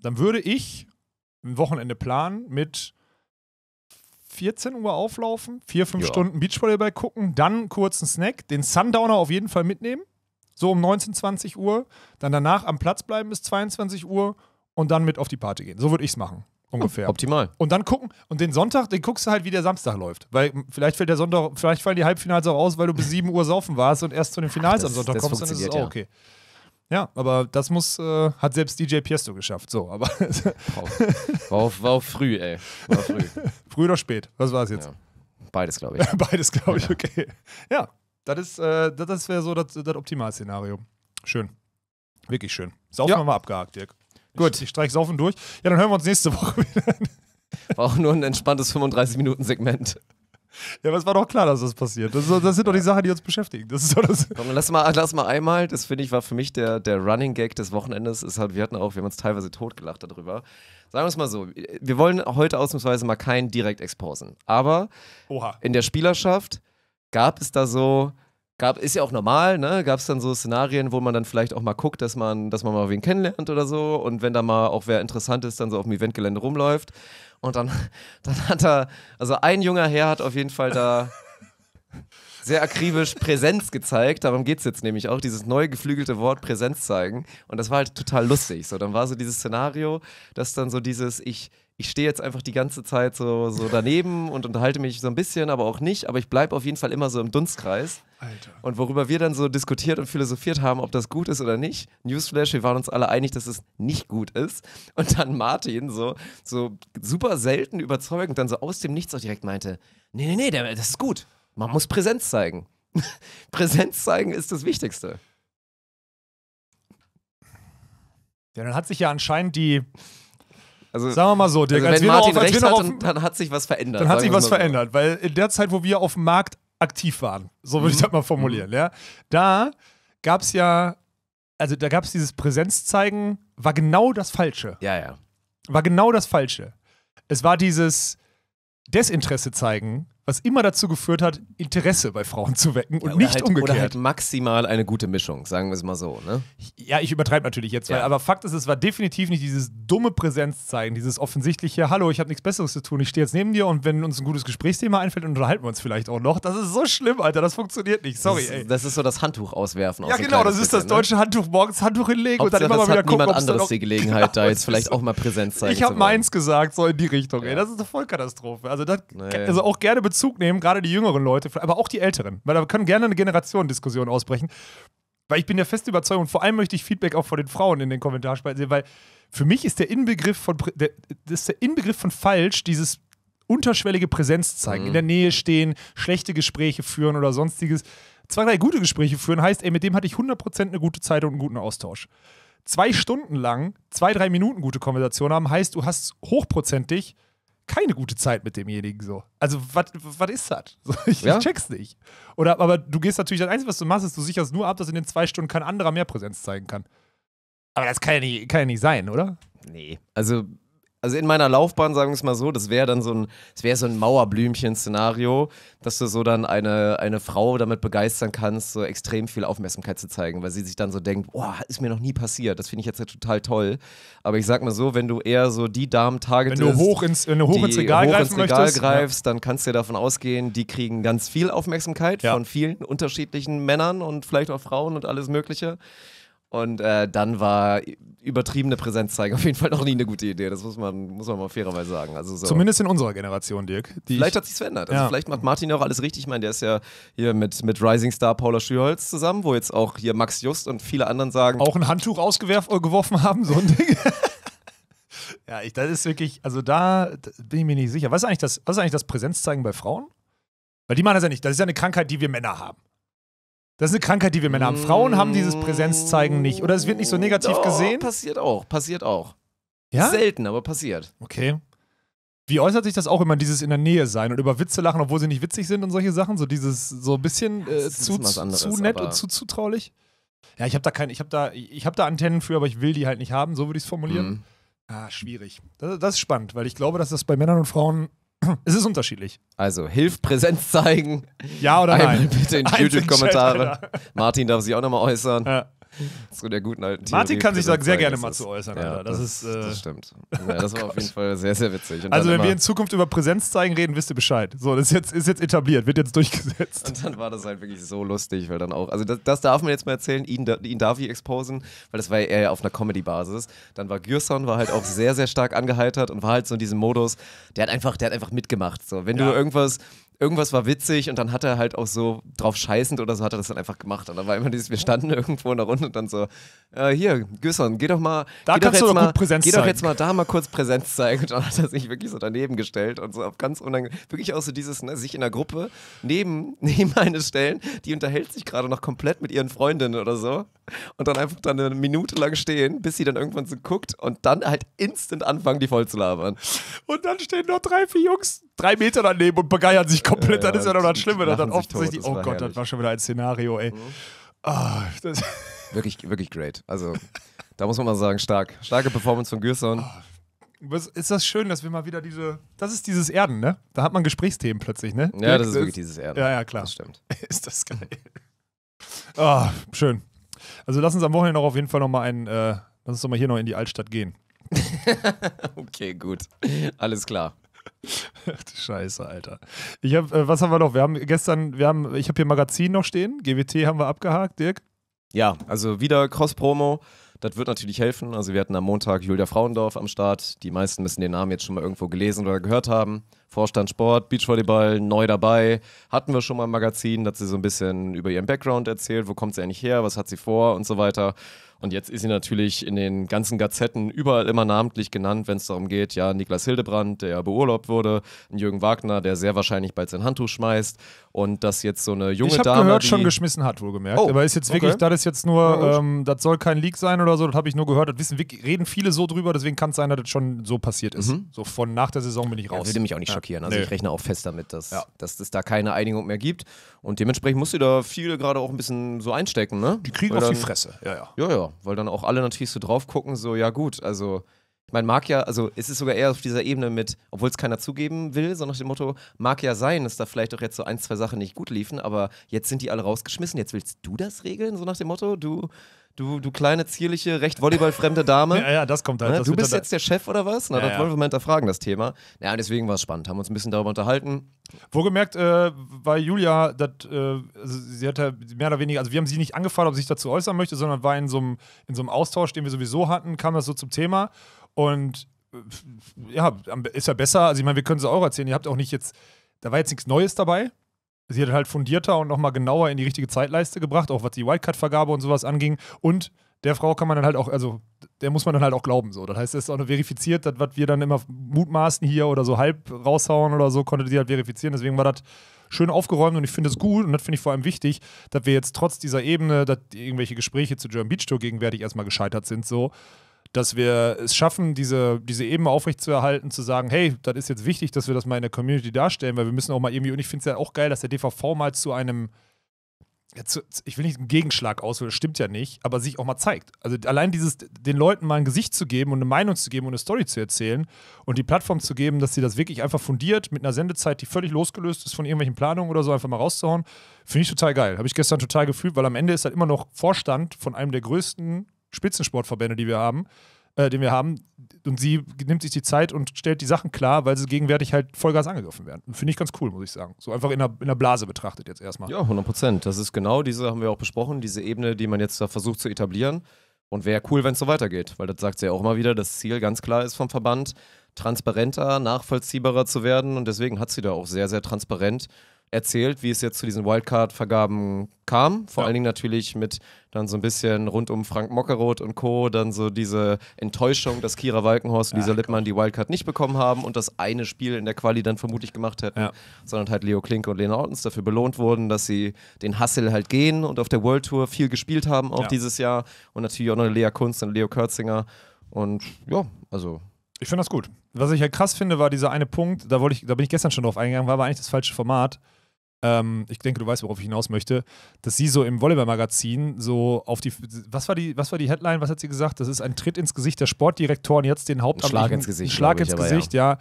B: dann würde ich ein Wochenende planen mit 14 Uhr auflaufen, vier, fünf ja. Stunden Beachvolleyball gucken, dann kurzen Snack, den Sundowner auf jeden Fall mitnehmen, so um 19, 20 Uhr, dann danach am Platz bleiben bis 22 Uhr und dann mit auf die Party gehen. So würde ich es machen. Oh, ungefähr. Optimal. Und dann gucken, und den Sonntag, den guckst du halt, wie der Samstag läuft. Weil vielleicht fällt der Sonntag, vielleicht fallen die Halbfinals auch aus, weil du bis 7 Uhr saufen warst und erst zu den Finals Ach, das, am Sonntag kommst, dann ist es auch okay. Ja, aber das muss, äh, hat selbst DJ Piesto geschafft. So, aber. war, auf, war auf früh, ey. War früh. früh oder spät? Was war es jetzt? Ja. Beides, glaube ich. Beides, glaube ich, ja. okay. Ja, das ist, äh, das wäre so das, Optimalszenario. Schön. Wirklich schön. Saufen ja. wir mal abgehakt, Dirk. Gut. Ich auf und durch. Ja, dann hören wir uns nächste Woche wieder.
A: War auch nur ein entspanntes 35-Minuten-Segment.
B: Ja, aber es war doch klar, dass das passiert. Das, das sind doch die Sachen, die uns beschäftigen. Das ist doch das
A: Komm, lass, mal, lass mal einmal, das finde ich, war für mich der, der Running Gag des Wochenendes. Ist halt, wir hatten auch, wir haben uns teilweise totgelacht darüber. Sagen wir es mal so, wir wollen heute ausnahmsweise mal keinen direkt exposen. Aber Oha. in der Spielerschaft gab es da so gab, ist ja auch normal, ne? Gab es dann so Szenarien, wo man dann vielleicht auch mal guckt, dass man, dass man mal wen kennenlernt oder so. Und wenn da mal auch wer interessant ist, dann so auf dem Eventgelände rumläuft. Und dann, dann hat er, also ein junger Herr hat auf jeden Fall da sehr akribisch Präsenz gezeigt. Darum geht es jetzt nämlich auch, dieses neu geflügelte Wort Präsenz zeigen. Und das war halt total lustig. So, dann war so dieses Szenario, dass dann so dieses, ich, ich stehe jetzt einfach die ganze Zeit so, so daneben und unterhalte mich so ein bisschen, aber auch nicht. Aber ich bleibe auf jeden Fall immer so im Dunstkreis. Alter. Und worüber wir dann so diskutiert und philosophiert haben, ob das gut ist oder nicht. Newsflash, wir waren uns alle einig, dass es nicht gut ist. Und dann Martin so, so super selten überzeugend dann so aus dem Nichts auch direkt meinte, nee, nee, nee, das ist gut. Man muss Präsenz zeigen. Präsenz zeigen ist das Wichtigste. Ja, dann hat sich ja anscheinend die also, Sagen wir mal so, Dirk, also als wenn wir Martin noch, als recht wir noch auf, dann hat sich was verändert. Dann hat sich was so.
B: verändert, weil in der Zeit, wo wir auf dem Markt aktiv waren, so würde mhm. ich das mal formulieren, mhm. ja, da gab es ja, also da gab es dieses Präsenzzeigen, war genau das Falsche. Ja, ja. War genau das Falsche. Es war dieses Desinteresse zeigen, was immer dazu geführt hat, Interesse bei Frauen zu wecken und ja, nicht halt, umgekehrt. Oder halt
A: maximal eine gute Mischung, sagen wir es mal so. Ne? Ja, ich übertreibe natürlich jetzt, ja. weil, aber Fakt ist, es war definitiv nicht dieses dumme Präsenzzeigen, dieses
B: offensichtliche, hallo, ich habe nichts Besseres zu tun, ich stehe jetzt neben dir und wenn uns ein gutes Gesprächsthema einfällt, unterhalten wir uns vielleicht auch noch. Das ist so schlimm, Alter, das funktioniert nicht, sorry. Das, ey.
A: das ist so das Handtuch auswerfen. Ja, genau, das ist bisschen, das ne? deutsche Handtuch,
B: morgens Handtuch hinlegen und dann immer mal wieder gucken, niemand anderes die Gelegenheit, genau, da jetzt vielleicht so. auch mal Präsenz zeigen Ich habe meins gesagt, so in die Richtung, ja. ey, das ist eine Vollkatastrophe. Also, das, nee. also auch gerne bezogen Bezug nehmen, gerade die jüngeren Leute, aber auch die älteren, weil da können gerne eine Generationendiskussion ausbrechen. Weil ich bin der festen Überzeugung und vor allem möchte ich Feedback auch von den Frauen in den Kommentarspalten sehen, weil für mich ist der Inbegriff von der, das ist der Inbegriff von falsch, dieses unterschwellige Präsenz zeigen, mhm. in der Nähe stehen, schlechte Gespräche führen oder sonstiges. Zwei, drei gute Gespräche führen heißt, ey, mit dem hatte ich 100% eine gute Zeit und einen guten Austausch. Zwei Stunden lang, zwei, drei Minuten gute Konversation haben heißt, du hast hochprozentig keine gute Zeit mit demjenigen so. Also, was ist das? ich, ja? ich, check's nicht. Oder, aber du gehst natürlich, das Einzige, was du machst, ist, du sicherst nur ab, dass in den zwei Stunden kein anderer mehr Präsenz zeigen kann. Aber das kann ja nicht, kann ja nicht sein, oder?
A: Nee. Also, also in meiner Laufbahn, sagen wir es mal so, das wäre dann so ein, das wäre so ein Mauerblümchen-Szenario, dass du so dann eine, eine Frau damit begeistern kannst, so extrem viel Aufmerksamkeit zu zeigen, weil sie sich dann so denkt, boah, ist mir noch nie passiert, das finde ich jetzt total toll. Aber ich sag mal so, wenn du eher so die Damen targetest, wenn du hoch ins, wenn du hoch ins Regal, hoch greifen ins Regal möchtest, greifst, ja. dann kannst du ja davon ausgehen, die kriegen ganz viel Aufmerksamkeit ja. von vielen unterschiedlichen Männern und vielleicht auch Frauen und alles Mögliche. Und äh, dann war übertriebene Präsenz zeigen auf jeden Fall noch nie eine gute Idee. Das muss man, muss man mal fairerweise sagen. Also so. Zumindest in unserer Generation, Dirk. vielleicht hat sich's verändert. Also ja. vielleicht macht Martin auch alles richtig. Ich meine, der ist ja hier mit, mit Rising Star Paula Schürholz zusammen, wo jetzt auch hier Max Just und viele anderen sagen. Auch ein Handtuch ausgeworfen äh, haben, so ein Ding. ja, ich, das ist wirklich,
B: also da bin ich mir nicht sicher. Was ist eigentlich das, was ist eigentlich das Präsenzzeigen bei Frauen? Weil die machen das ja nicht. Das ist ja eine Krankheit, die wir Männer haben. Das ist eine Krankheit, die wir Männer haben. Frauen haben dieses mm. Präsenzzeigen nicht. Oder es wird nicht so negativ Doch, gesehen. Passiert auch, passiert auch. Ja? Selten, aber passiert. Okay. Wie äußert sich das auch immer, dieses in der Nähe sein und über Witze lachen, obwohl sie nicht witzig sind und solche Sachen? So dieses, so ein bisschen ja,
A: äh, zu, anderes, zu nett und zu
B: zutraulich? Ja, ich habe da kein, ich habe da, ich habe da Antennen für, aber ich will die halt nicht haben, so würde ich es formulieren. Mhm. Ah, schwierig. Das, das, ist spannend, weil ich glaube, dass das bei Männern und Frauen es ist unterschiedlich.
A: Also, hilf Präsenz zeigen. Ja oder Einmal nein? bitte in die YouTube-Kommentare. Martin darf sich auch nochmal äußern. Ja. zu der guten alten Theorie Martin kann sich da sehr gerne mal zu äußern, ja, das, das, ist, äh das stimmt. Ja, das war auf jeden Fall sehr, sehr witzig. Und also, wenn wir in
B: Zukunft über Präsenz zeigen reden, wisst ihr Bescheid. So, das ist jetzt, ist jetzt etabliert, wird jetzt
A: durchgesetzt. Und dann war das halt wirklich so lustig, weil dann auch, also das, das darf man jetzt mal erzählen, ihn, ihn darf ich exposen, weil das war ja eher auf einer Comedy-Basis. Dann war Gürson, war halt auch sehr, sehr stark angeheitert und war halt so in diesem Modus, der hat einfach, der hat einfach mitgemacht. So, wenn ja. du irgendwas irgendwas war witzig und dann hat er halt auch so drauf scheißend oder so hat er das dann einfach gemacht. Und dann war immer dieses, wir standen irgendwo in der Runde und dann so, äh, hier, Güsson, geh doch mal, da geh, doch jetzt, mal, geh doch jetzt mal da mal kurz Präsenz zeigen. Und dann hat er sich wirklich so daneben gestellt und so auf ganz unangenehm, wirklich auch so dieses, ne, sich in der Gruppe neben, neben eine stellen, die unterhält sich gerade noch komplett mit ihren Freundinnen oder so. Und dann einfach dann eine Minute lang stehen, bis sie dann irgendwann so guckt und dann halt instant anfangen, die voll zu labern.
B: Und dann stehen noch drei, vier Jungs
A: drei Meter daneben und begeiern sich komplett, ja, dann ist ja noch das Schlimme. Dann offensichtlich, tot, oh Gott, herrlich. das
B: war schon wieder ein Szenario, ey. Mhm. Oh,
A: wirklich, wirklich great. Also, da muss man mal sagen, stark. Starke Performance von Gürson.
B: Oh, ist das schön, dass wir mal wieder diese. Das ist dieses Erden, ne? Da hat man Gesprächsthemen plötzlich, ne? Ja, ja das ist wirklich dieses Erden. Ja, ja, klar. Das stimmt.
A: Ist das geil.
B: Oh, schön. Also lass uns am Wochenende noch auf jeden Fall nochmal einen, äh, lass uns doch mal hier noch in die Altstadt gehen.
A: okay, gut. Alles klar. Ach
B: du Scheiße, Alter. Ich hab, äh, was haben wir noch? Wir haben gestern, wir haben, ich habe hier Magazin noch stehen. GWT haben wir abgehakt, Dirk.
A: Ja, also wieder Cross-Promo. Das wird natürlich helfen. Also wir hatten am Montag Julia Frauendorf am Start. Die meisten müssen den Namen jetzt schon mal irgendwo gelesen oder gehört haben. Vorstand Sport, Beachvolleyball, neu dabei. Hatten wir schon mal im Magazin, dass sie so ein bisschen über ihren Background erzählt. Wo kommt sie eigentlich her? Was hat sie vor? Und so weiter. Und jetzt ist sie natürlich in den ganzen Gazetten überall immer namentlich genannt, wenn es darum geht, ja, Niklas Hildebrand, der beurlaubt wurde, Jürgen Wagner, der sehr wahrscheinlich bald sein Handtuch schmeißt und dass jetzt so eine junge ich Dame. Ich gehört, schon geschmissen hat, wohlgemerkt. Oh, Aber ist jetzt wirklich, okay. das ist jetzt nur, ähm,
B: das soll kein Leak sein oder so, das habe ich nur gehört, das wissen, reden viele so drüber, deswegen kann es sein, dass das schon so passiert ist. Mhm. So
A: von nach der Saison bin ich raus. Ja, würde mich auch nicht ja. schockieren, also nee. ich rechne auch fest damit, dass, ja. dass es da keine Einigung mehr gibt. Und dementsprechend musst du da viele gerade auch ein bisschen so einstecken, ne? Die kriegen weil auf die Fresse, ja, ja. Ja, ja, weil dann auch alle natürlich so drauf gucken, so, ja gut, also man mag ja, also es ist sogar eher auf dieser Ebene mit, obwohl es keiner zugeben will, sondern nach dem Motto, mag ja sein, dass da vielleicht auch jetzt so ein, zwei Sachen nicht gut liefen, aber jetzt sind die alle rausgeschmissen, jetzt willst du das regeln, so nach dem Motto, du, Du, du kleine, zierliche, recht volleyballfremde Dame. ja, ja, das kommt halt. Na, ne? das du bist jetzt der Chef oder was? Na, ja, das wollen wir mal hinterfragen, das Thema. Ja, deswegen war es spannend. Haben uns ein bisschen darüber unterhalten. Wohlgemerkt, äh, weil Julia,
B: dat, äh, sie hat ja mehr oder weniger, also wir haben sie nicht angefragt, ob sie sich dazu äußern möchte, sondern war in so einem Austausch, den wir sowieso hatten, kam das so zum Thema. Und äh, ja, ist ja besser. Also ich meine, wir können es auch erzählen. Ihr habt auch nicht jetzt, da war jetzt nichts Neues dabei sie hat halt fundierter und nochmal genauer in die richtige Zeitleiste gebracht, auch was die Wildcard-Vergabe und sowas anging. Und der Frau kann man dann halt auch, also der muss man dann halt auch glauben. So. Das heißt, es ist auch verifiziert, das, was wir dann immer mutmaßen hier oder so halb raushauen oder so, konnte sie halt verifizieren. Deswegen war das schön aufgeräumt und ich finde es gut und das finde ich vor allem wichtig, dass wir jetzt trotz dieser Ebene, dass irgendwelche Gespräche zu German Beach Tour gegenwärtig erstmal gescheitert sind, so dass wir es schaffen, diese, diese Ebene aufrechtzuerhalten, zu sagen, hey, das ist jetzt wichtig, dass wir das mal in der Community darstellen, weil wir müssen auch mal irgendwie, und ich finde es ja auch geil, dass der DVV mal zu einem, ja, zu, ich will nicht einen Gegenschlag auswählen, stimmt ja nicht, aber sich auch mal zeigt. Also allein dieses, den Leuten mal ein Gesicht zu geben und eine Meinung zu geben und eine Story zu erzählen und die Plattform zu geben, dass sie das wirklich einfach fundiert, mit einer Sendezeit, die völlig losgelöst ist von irgendwelchen Planungen oder so, einfach mal rauszuhauen, finde ich total geil. Habe ich gestern total gefühlt, weil am Ende ist halt immer noch Vorstand von einem der größten Spitzensportverbände, die wir haben, äh, den wir haben. Und sie nimmt sich die Zeit und stellt die Sachen klar, weil sie gegenwärtig halt Vollgas angegriffen werden. Finde ich ganz cool, muss ich sagen. So einfach in der, in der Blase betrachtet
A: jetzt erstmal. Ja, 100 Prozent. Das ist genau diese, haben wir auch besprochen, diese Ebene, die man jetzt da versucht zu etablieren. Und wäre cool, wenn es so weitergeht, weil das sagt sie ja auch immer wieder, das Ziel ganz klar ist vom Verband, transparenter, nachvollziehbarer zu werden. Und deswegen hat sie da auch sehr, sehr transparent erzählt, wie es jetzt zu diesen Wildcard-Vergaben kam. Vor ja. allen Dingen natürlich mit dann so ein bisschen rund um Frank Mockeroth und Co. Dann so diese Enttäuschung, dass Kira Walkenhorst und Lisa ja, Lippmann die Wildcard nicht bekommen haben und das eine Spiel in der Quali dann vermutlich gemacht hätten, ja. sondern halt Leo Klinke und Lena Ortens dafür belohnt wurden, dass sie den Hassel halt gehen und auf der World Tour viel gespielt haben, auch dieses Jahr. Und natürlich auch noch Lea Kunst und Leo Kürzinger. Und ja, also ich finde das gut. Was ich ja halt
B: krass finde, war dieser eine Punkt, da, ich, da bin ich gestern schon drauf eingegangen, war aber eigentlich das falsche Format ähm, ich denke, du weißt, worauf ich hinaus möchte, dass sie so im Volleyball-Magazin so auf die, was war die, was war die Headline, was hat sie gesagt? Das ist ein Tritt ins Gesicht der Sportdirektoren, jetzt den Hauptamtlichen. Schlag ins Gesicht. Schlag ins ich, Gesicht, ja.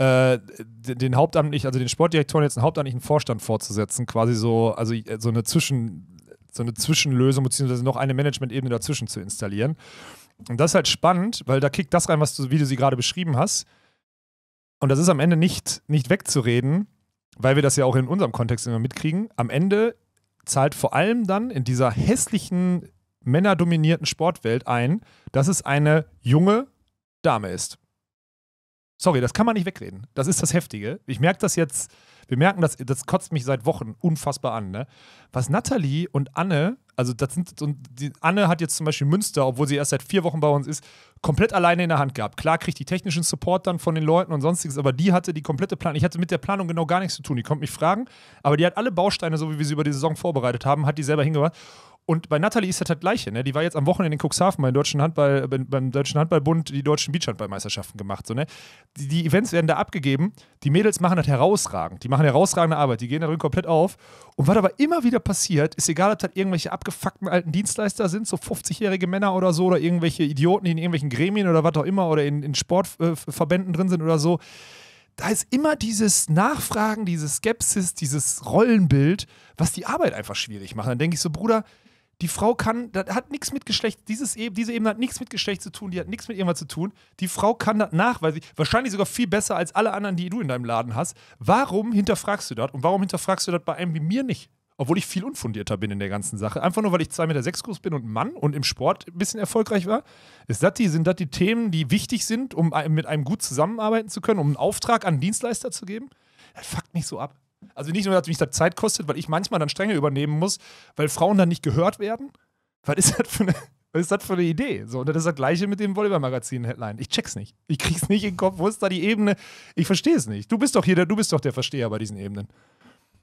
B: ja äh, den Hauptamtlichen, also den Sportdirektoren jetzt einen hauptamtlichen Vorstand vorzusetzen, quasi so, also äh, so eine Zwischen, so eine Zwischenlösung, beziehungsweise noch eine Management-Ebene dazwischen zu installieren. Und das ist halt spannend, weil da kickt das rein, was du, wie du sie gerade beschrieben hast. Und das ist am Ende nicht, nicht wegzureden, weil wir das ja auch in unserem Kontext immer mitkriegen, am Ende zahlt vor allem dann in dieser hässlichen, männerdominierten Sportwelt ein, dass es eine junge Dame ist. Sorry, das kann man nicht wegreden. Das ist das Heftige. Ich merke das jetzt, wir merken das, das kotzt mich seit Wochen unfassbar an. Ne? Was Nathalie und Anne, also das sind, und die, Anne hat jetzt zum Beispiel Münster, obwohl sie erst seit vier Wochen bei uns ist, komplett alleine in der Hand gehabt. Klar kriegt die technischen Support dann von den Leuten und sonstiges, aber die hatte die komplette Planung. Ich hatte mit der Planung genau gar nichts zu tun. Die konnte mich fragen, aber die hat alle Bausteine, so wie wir sie über die Saison vorbereitet haben, hat die selber hingebracht. Und bei Natalie ist das das halt Gleiche. Ne? Die war jetzt am Wochenende in Cuxhaven beim Deutschen, Handball, äh, beim Deutschen Handballbund die deutschen Beachhandballmeisterschaften gemacht. So, ne? die, die, Events werden da abgegeben. Die Mädels machen das herausragend. Die machen herausragende Arbeit. Die gehen darin komplett auf. Und was aber immer wieder passiert, ist egal, ob das irgendwelche abgefuckten alten Dienstleister sind, so 50-jährige Männer oder so, oder irgendwelche Idioten, die in irgendwelchen Gremien oder was auch immer oder in, in Sportverbänden drin sind oder so da ist immer dieses Nachfragen, diese Skepsis, dieses Rollenbild, was die Arbeit einfach schwierig macht. Dann denke ich so, Bruder, die Frau kann, das hat nichts mit Geschlecht, dieses e, diese Ebene hat nichts mit Geschlecht zu tun, die hat nichts mit irgendwas zu tun. Die Frau kann das nachweisen, wahrscheinlich sogar viel besser als alle anderen, die du in deinem Laden hast. Warum hinterfragst du das und warum hinterfragst du das bei einem wie mir nicht? Obwohl ich viel unfundierter bin in der ganzen Sache. Einfach nur, weil ich 2,6 Meter sechs groß bin und Mann und im Sport ein bisschen erfolgreich war. Ist das die, sind das die Themen, die wichtig sind, um mit einem gut zusammenarbeiten zu können, um einen Auftrag an einen Dienstleister zu geben? Das fuckt mich so ab. Also nicht nur, dass mich das Zeit kostet, weil ich manchmal dann Stränge übernehmen muss, weil Frauen dann nicht gehört werden. Was ist das für eine, was ist das für eine Idee? So, und das ist das Gleiche mit dem Volleyball-Magazin-Headline. Ich check's nicht. Ich krieg's nicht in den Kopf. Wo ist da die Ebene? Ich verstehe es nicht. Du bist doch hier, der, du bist doch der Versteher bei diesen Ebenen.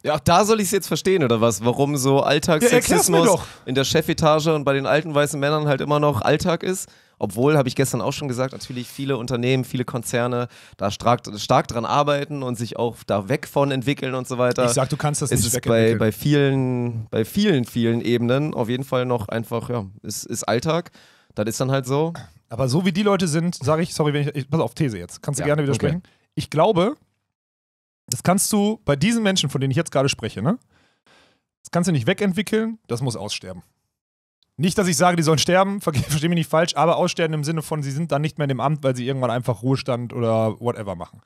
A: Ja, auch da soll ich es jetzt verstehen, oder was? Warum so Alltagssexismus ja, in der Chefetage und bei den alten weißen Männern halt immer noch Alltag ist? Obwohl, habe ich gestern auch schon gesagt, natürlich viele Unternehmen, viele Konzerne da stark, stark dran arbeiten und sich auch da weg von entwickeln und so weiter. Ich sag, du kannst das ist nicht es bei, bei vielen, bei vielen, vielen Ebenen auf jeden Fall noch einfach, ja, ist, ist Alltag. Das ist dann halt so.
B: Aber so wie die Leute sind, sage ich, sorry, wenn ich, ich, pass auf, These jetzt. Kannst du ja, gerne widersprechen. Okay. Ich glaube, das kannst du bei diesen Menschen, von denen ich jetzt gerade spreche, ne? Das kannst du nicht wegentwickeln, das muss aussterben. Nicht, dass ich sage, die sollen sterben, verstehe mich nicht falsch, aber aussterben im Sinne von, sie sind dann nicht mehr in dem Amt, weil sie irgendwann einfach Ruhestand oder whatever
A: machen.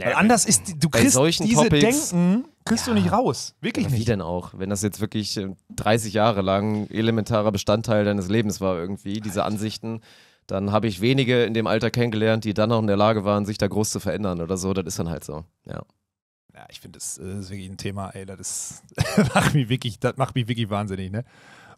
A: Weil anders ist, du kriegst diese Topics,
B: Denken, kriegst ja, du nicht raus.
A: Wirklich nicht. Wie denn auch? Wenn das jetzt wirklich 30 äh, Jahre lang elementarer Bestandteil deines Lebens war irgendwie, diese Ansichten, dann habe ich wenige in dem Alter kennengelernt, die dann auch in der Lage waren, sich da groß zu verändern oder so. Das ist dann halt so, ja.
B: Ja, ich finde, das, äh, das, ist wirklich ein Thema, ey, das, ist, das macht mich wirklich, das macht mich wirklich wahnsinnig, ne?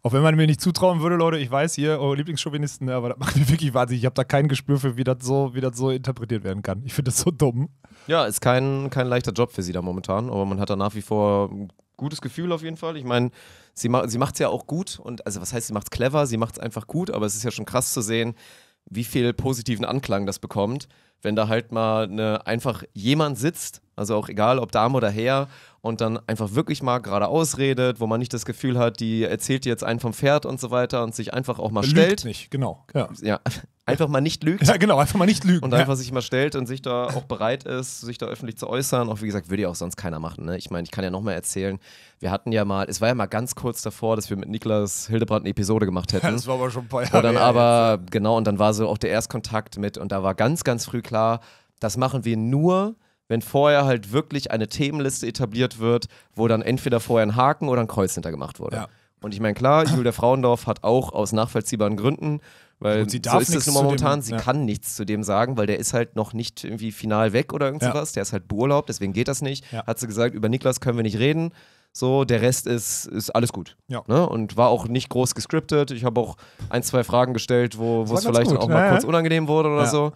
B: Auch wenn man mir nicht zutrauen würde, Leute, ich weiß hier, eure Lieblingschauvinisten, ne, aber das macht mir wirklich wahnsinnig. Ich habe da kein Gespür für, wie das so, so interpretiert werden kann. Ich finde das so
A: dumm. Ja, ist kein, kein leichter Job für sie da momentan, aber man hat da nach wie vor ein gutes Gefühl auf jeden Fall. Ich meine, sie, ma sie macht es ja auch gut und also was heißt, sie macht es clever, sie macht es einfach gut, aber es ist ja schon krass zu sehen, wie viel positiven Anklang das bekommt, wenn da halt mal eine, einfach jemand sitzt also auch egal, ob Dame oder Herr. Und dann einfach wirklich mal geradeaus redet, wo man nicht das Gefühl hat, die erzählt jetzt einen vom Pferd und so weiter und sich einfach auch mal lügt stellt. nicht, genau. Ja. ja. Einfach mal nicht lügt. Ja, genau, einfach mal nicht lügen. Und einfach ja. sich mal stellt und sich da auch bereit ist, sich da öffentlich zu äußern. Auch wie gesagt, würde ja auch sonst keiner machen. Ne? Ich meine, ich kann ja noch mal erzählen, wir hatten ja mal, es war ja mal ganz kurz davor, dass wir mit Niklas Hildebrand eine Episode gemacht hätten. Ja, das war aber schon ein paar Jahre. Und dann aber, genau, und dann war so auch der Erstkontakt mit und da war ganz, ganz früh klar, das machen wir nur, wenn vorher halt wirklich eine Themenliste etabliert wird, wo dann entweder vorher ein Haken oder ein Kreuz hintergemacht wurde. Ja. Und ich meine, klar, Julia Frauendorf hat auch aus nachvollziehbaren Gründen, weil so ist es nur momentan, dem, sie ja. kann nichts zu dem sagen, weil der ist halt noch nicht irgendwie final weg oder irgendwas. Ja. Der ist halt beurlaubt, deswegen geht das nicht. Hat sie gesagt, über Niklas können wir nicht reden. So, der Rest ist, ist alles gut. Ja. Ne? Und war auch nicht groß gescriptet. Ich habe auch ein, zwei Fragen gestellt, wo es vielleicht gut. auch mal ja. kurz unangenehm wurde oder ja. so.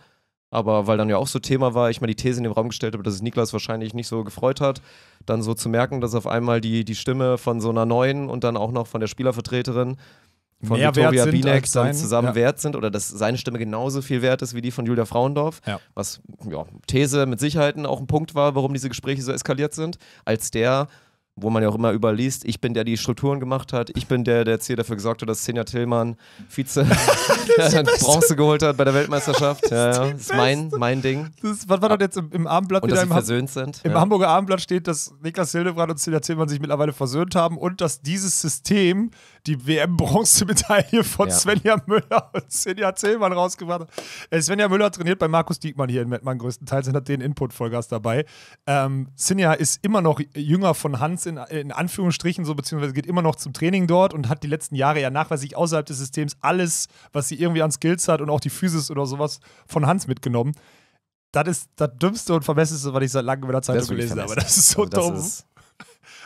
A: Aber weil dann ja auch so Thema war, ich mal die These in den Raum gestellt habe, dass es Niklas wahrscheinlich nicht so gefreut hat, dann so zu merken, dass auf einmal die, die Stimme von so einer neuen und dann auch noch von der Spielervertreterin von Victoria Binek dann zusammen ja. wert sind oder dass seine Stimme genauso viel wert ist wie die von Julia Frauendorf, ja. was ja, These mit Sicherheit auch ein Punkt war, warum diese Gespräche so eskaliert sind, als der wo man ja auch immer überliest, ich bin der, der die Strukturen gemacht hat, ich bin der, der jetzt hier dafür gesorgt hat, dass Senja Tillmann Vize ja, Bronze geholt hat bei der Weltmeisterschaft. das ja, ja. Das ist mein, mein Ding. Ist, was war das jetzt im, im Abendblatt? Und dass sie versöhnt sind. Im ja.
B: Hamburger Abendblatt steht, dass Niklas Hildebrand und Senja Tillmann sich mittlerweile versöhnt haben und dass dieses System die WM-Bronzemedaille von ja. Svenja Müller und Sinja Zillmann rausgebracht hat. Äh, Svenja Müller trainiert bei Markus Diekmann hier in Mettmann größtenteils und hat den Input Vollgas dabei. Ähm, Svenja ist immer noch jünger von Hans in, in Anführungsstrichen, so beziehungsweise geht immer noch zum Training dort und hat die letzten Jahre ja nachweislich außerhalb des Systems alles, was sie irgendwie an Skills hat und auch die Physis oder sowas von Hans mitgenommen das ist das Dümmste und Vermesseste, was ich seit langem in der Zeitung gelesen habe. Das ist so also das dumm. Ist,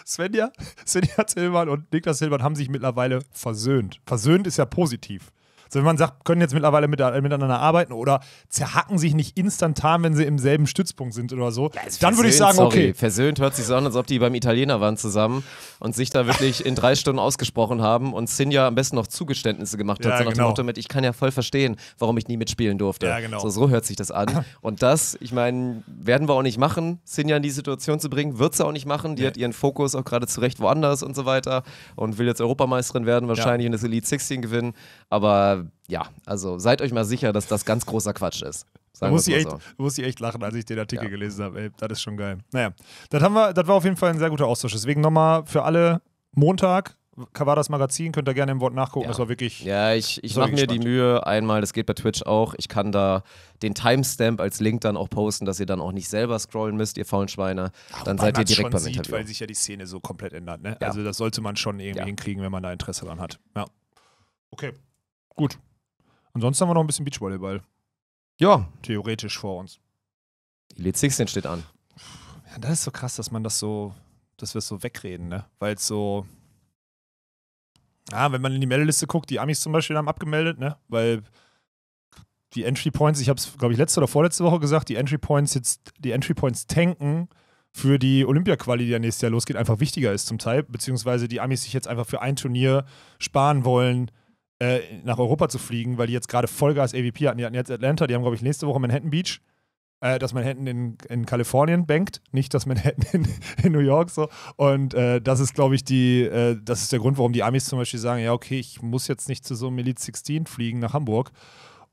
B: Svenja, Svenja Zillmann und Niklas Hilbert haben sich mittlerweile versöhnt. Versöhnt ist ja positiv. Also wenn man sagt, können jetzt mittlerweile mit, äh, miteinander arbeiten oder zerhacken sich nicht instantan, wenn sie im selben Stützpunkt sind oder so, ja, dann würde ich sagen, sorry. okay.
A: Versöhnt hört sich so an, als ob die beim Italiener waren zusammen und sich da wirklich in drei Stunden ausgesprochen haben und Sinja am besten noch Zugeständnisse gemacht ja, hat. So nach genau. dem Motto mit, ich kann ja voll verstehen, warum ich nie mitspielen durfte. Ja, genau. so, so hört sich das an. Und das, ich meine, werden wir auch nicht machen, Sinja in die Situation zu bringen, wird sie auch nicht machen. Die nee. hat ihren Fokus auch gerade zurecht woanders und so weiter und will jetzt Europameisterin werden wahrscheinlich ja. und das Elite 16 gewinnen. Aber ja, also seid euch mal sicher, dass das ganz großer Quatsch ist. Da muss, ich echt, so. muss ich echt lachen, als ich den Artikel ja. gelesen habe. das ist schon geil.
B: Naja, das, haben wir, das war auf jeden Fall ein sehr guter Austausch. Deswegen nochmal für alle Montag, Cavadas Magazin, könnt ihr gerne im Wort nachgucken. Ja. Das war
A: wirklich. Ja, ich, ich mache mir die Mühe einmal, das geht bei Twitch auch. Ich kann da den Timestamp als Link dann auch posten, dass ihr dann auch nicht selber scrollen müsst, ihr faulen Schweine. Ach, dann seid ihr direkt beim sieht, Interview. Weil
B: sich ja die Szene so komplett ändert. Ne? Ja. Also, das sollte man schon irgendwie hinkriegen, wenn man da Interesse dran hat. Ja. Okay. Gut. Ansonsten haben wir noch ein bisschen Beachvolleyball. Ja. Theoretisch vor uns. Die Lead
A: 16 steht an.
B: Ja, das ist so krass, dass man das so, dass wir es so wegreden, ne? Weil es so. Ja, ah, wenn man in die Meldeliste guckt, die Amis zum Beispiel haben abgemeldet, ne? Weil die Entry Points, ich habe es, glaube ich, letzte oder vorletzte Woche gesagt, die Entry Points jetzt, die Entry Points tanken für die Olympia-Quali, die ja nächstes Jahr losgeht, einfach wichtiger ist zum Teil, beziehungsweise die Amis sich jetzt einfach für ein Turnier sparen wollen, äh, nach Europa zu fliegen, weil die jetzt gerade Vollgas AVP hatten. Die hatten jetzt Atlanta, die haben, glaube ich, nächste Woche Manhattan Beach. Äh, dass Manhattan in, in Kalifornien bankt, nicht dass Manhattan in, in New York so. Und äh, das ist, glaube ich, die, äh, das ist der Grund, warum die Amis zum Beispiel sagen, ja, okay, ich muss jetzt nicht zu so einem Elite 16 fliegen nach Hamburg.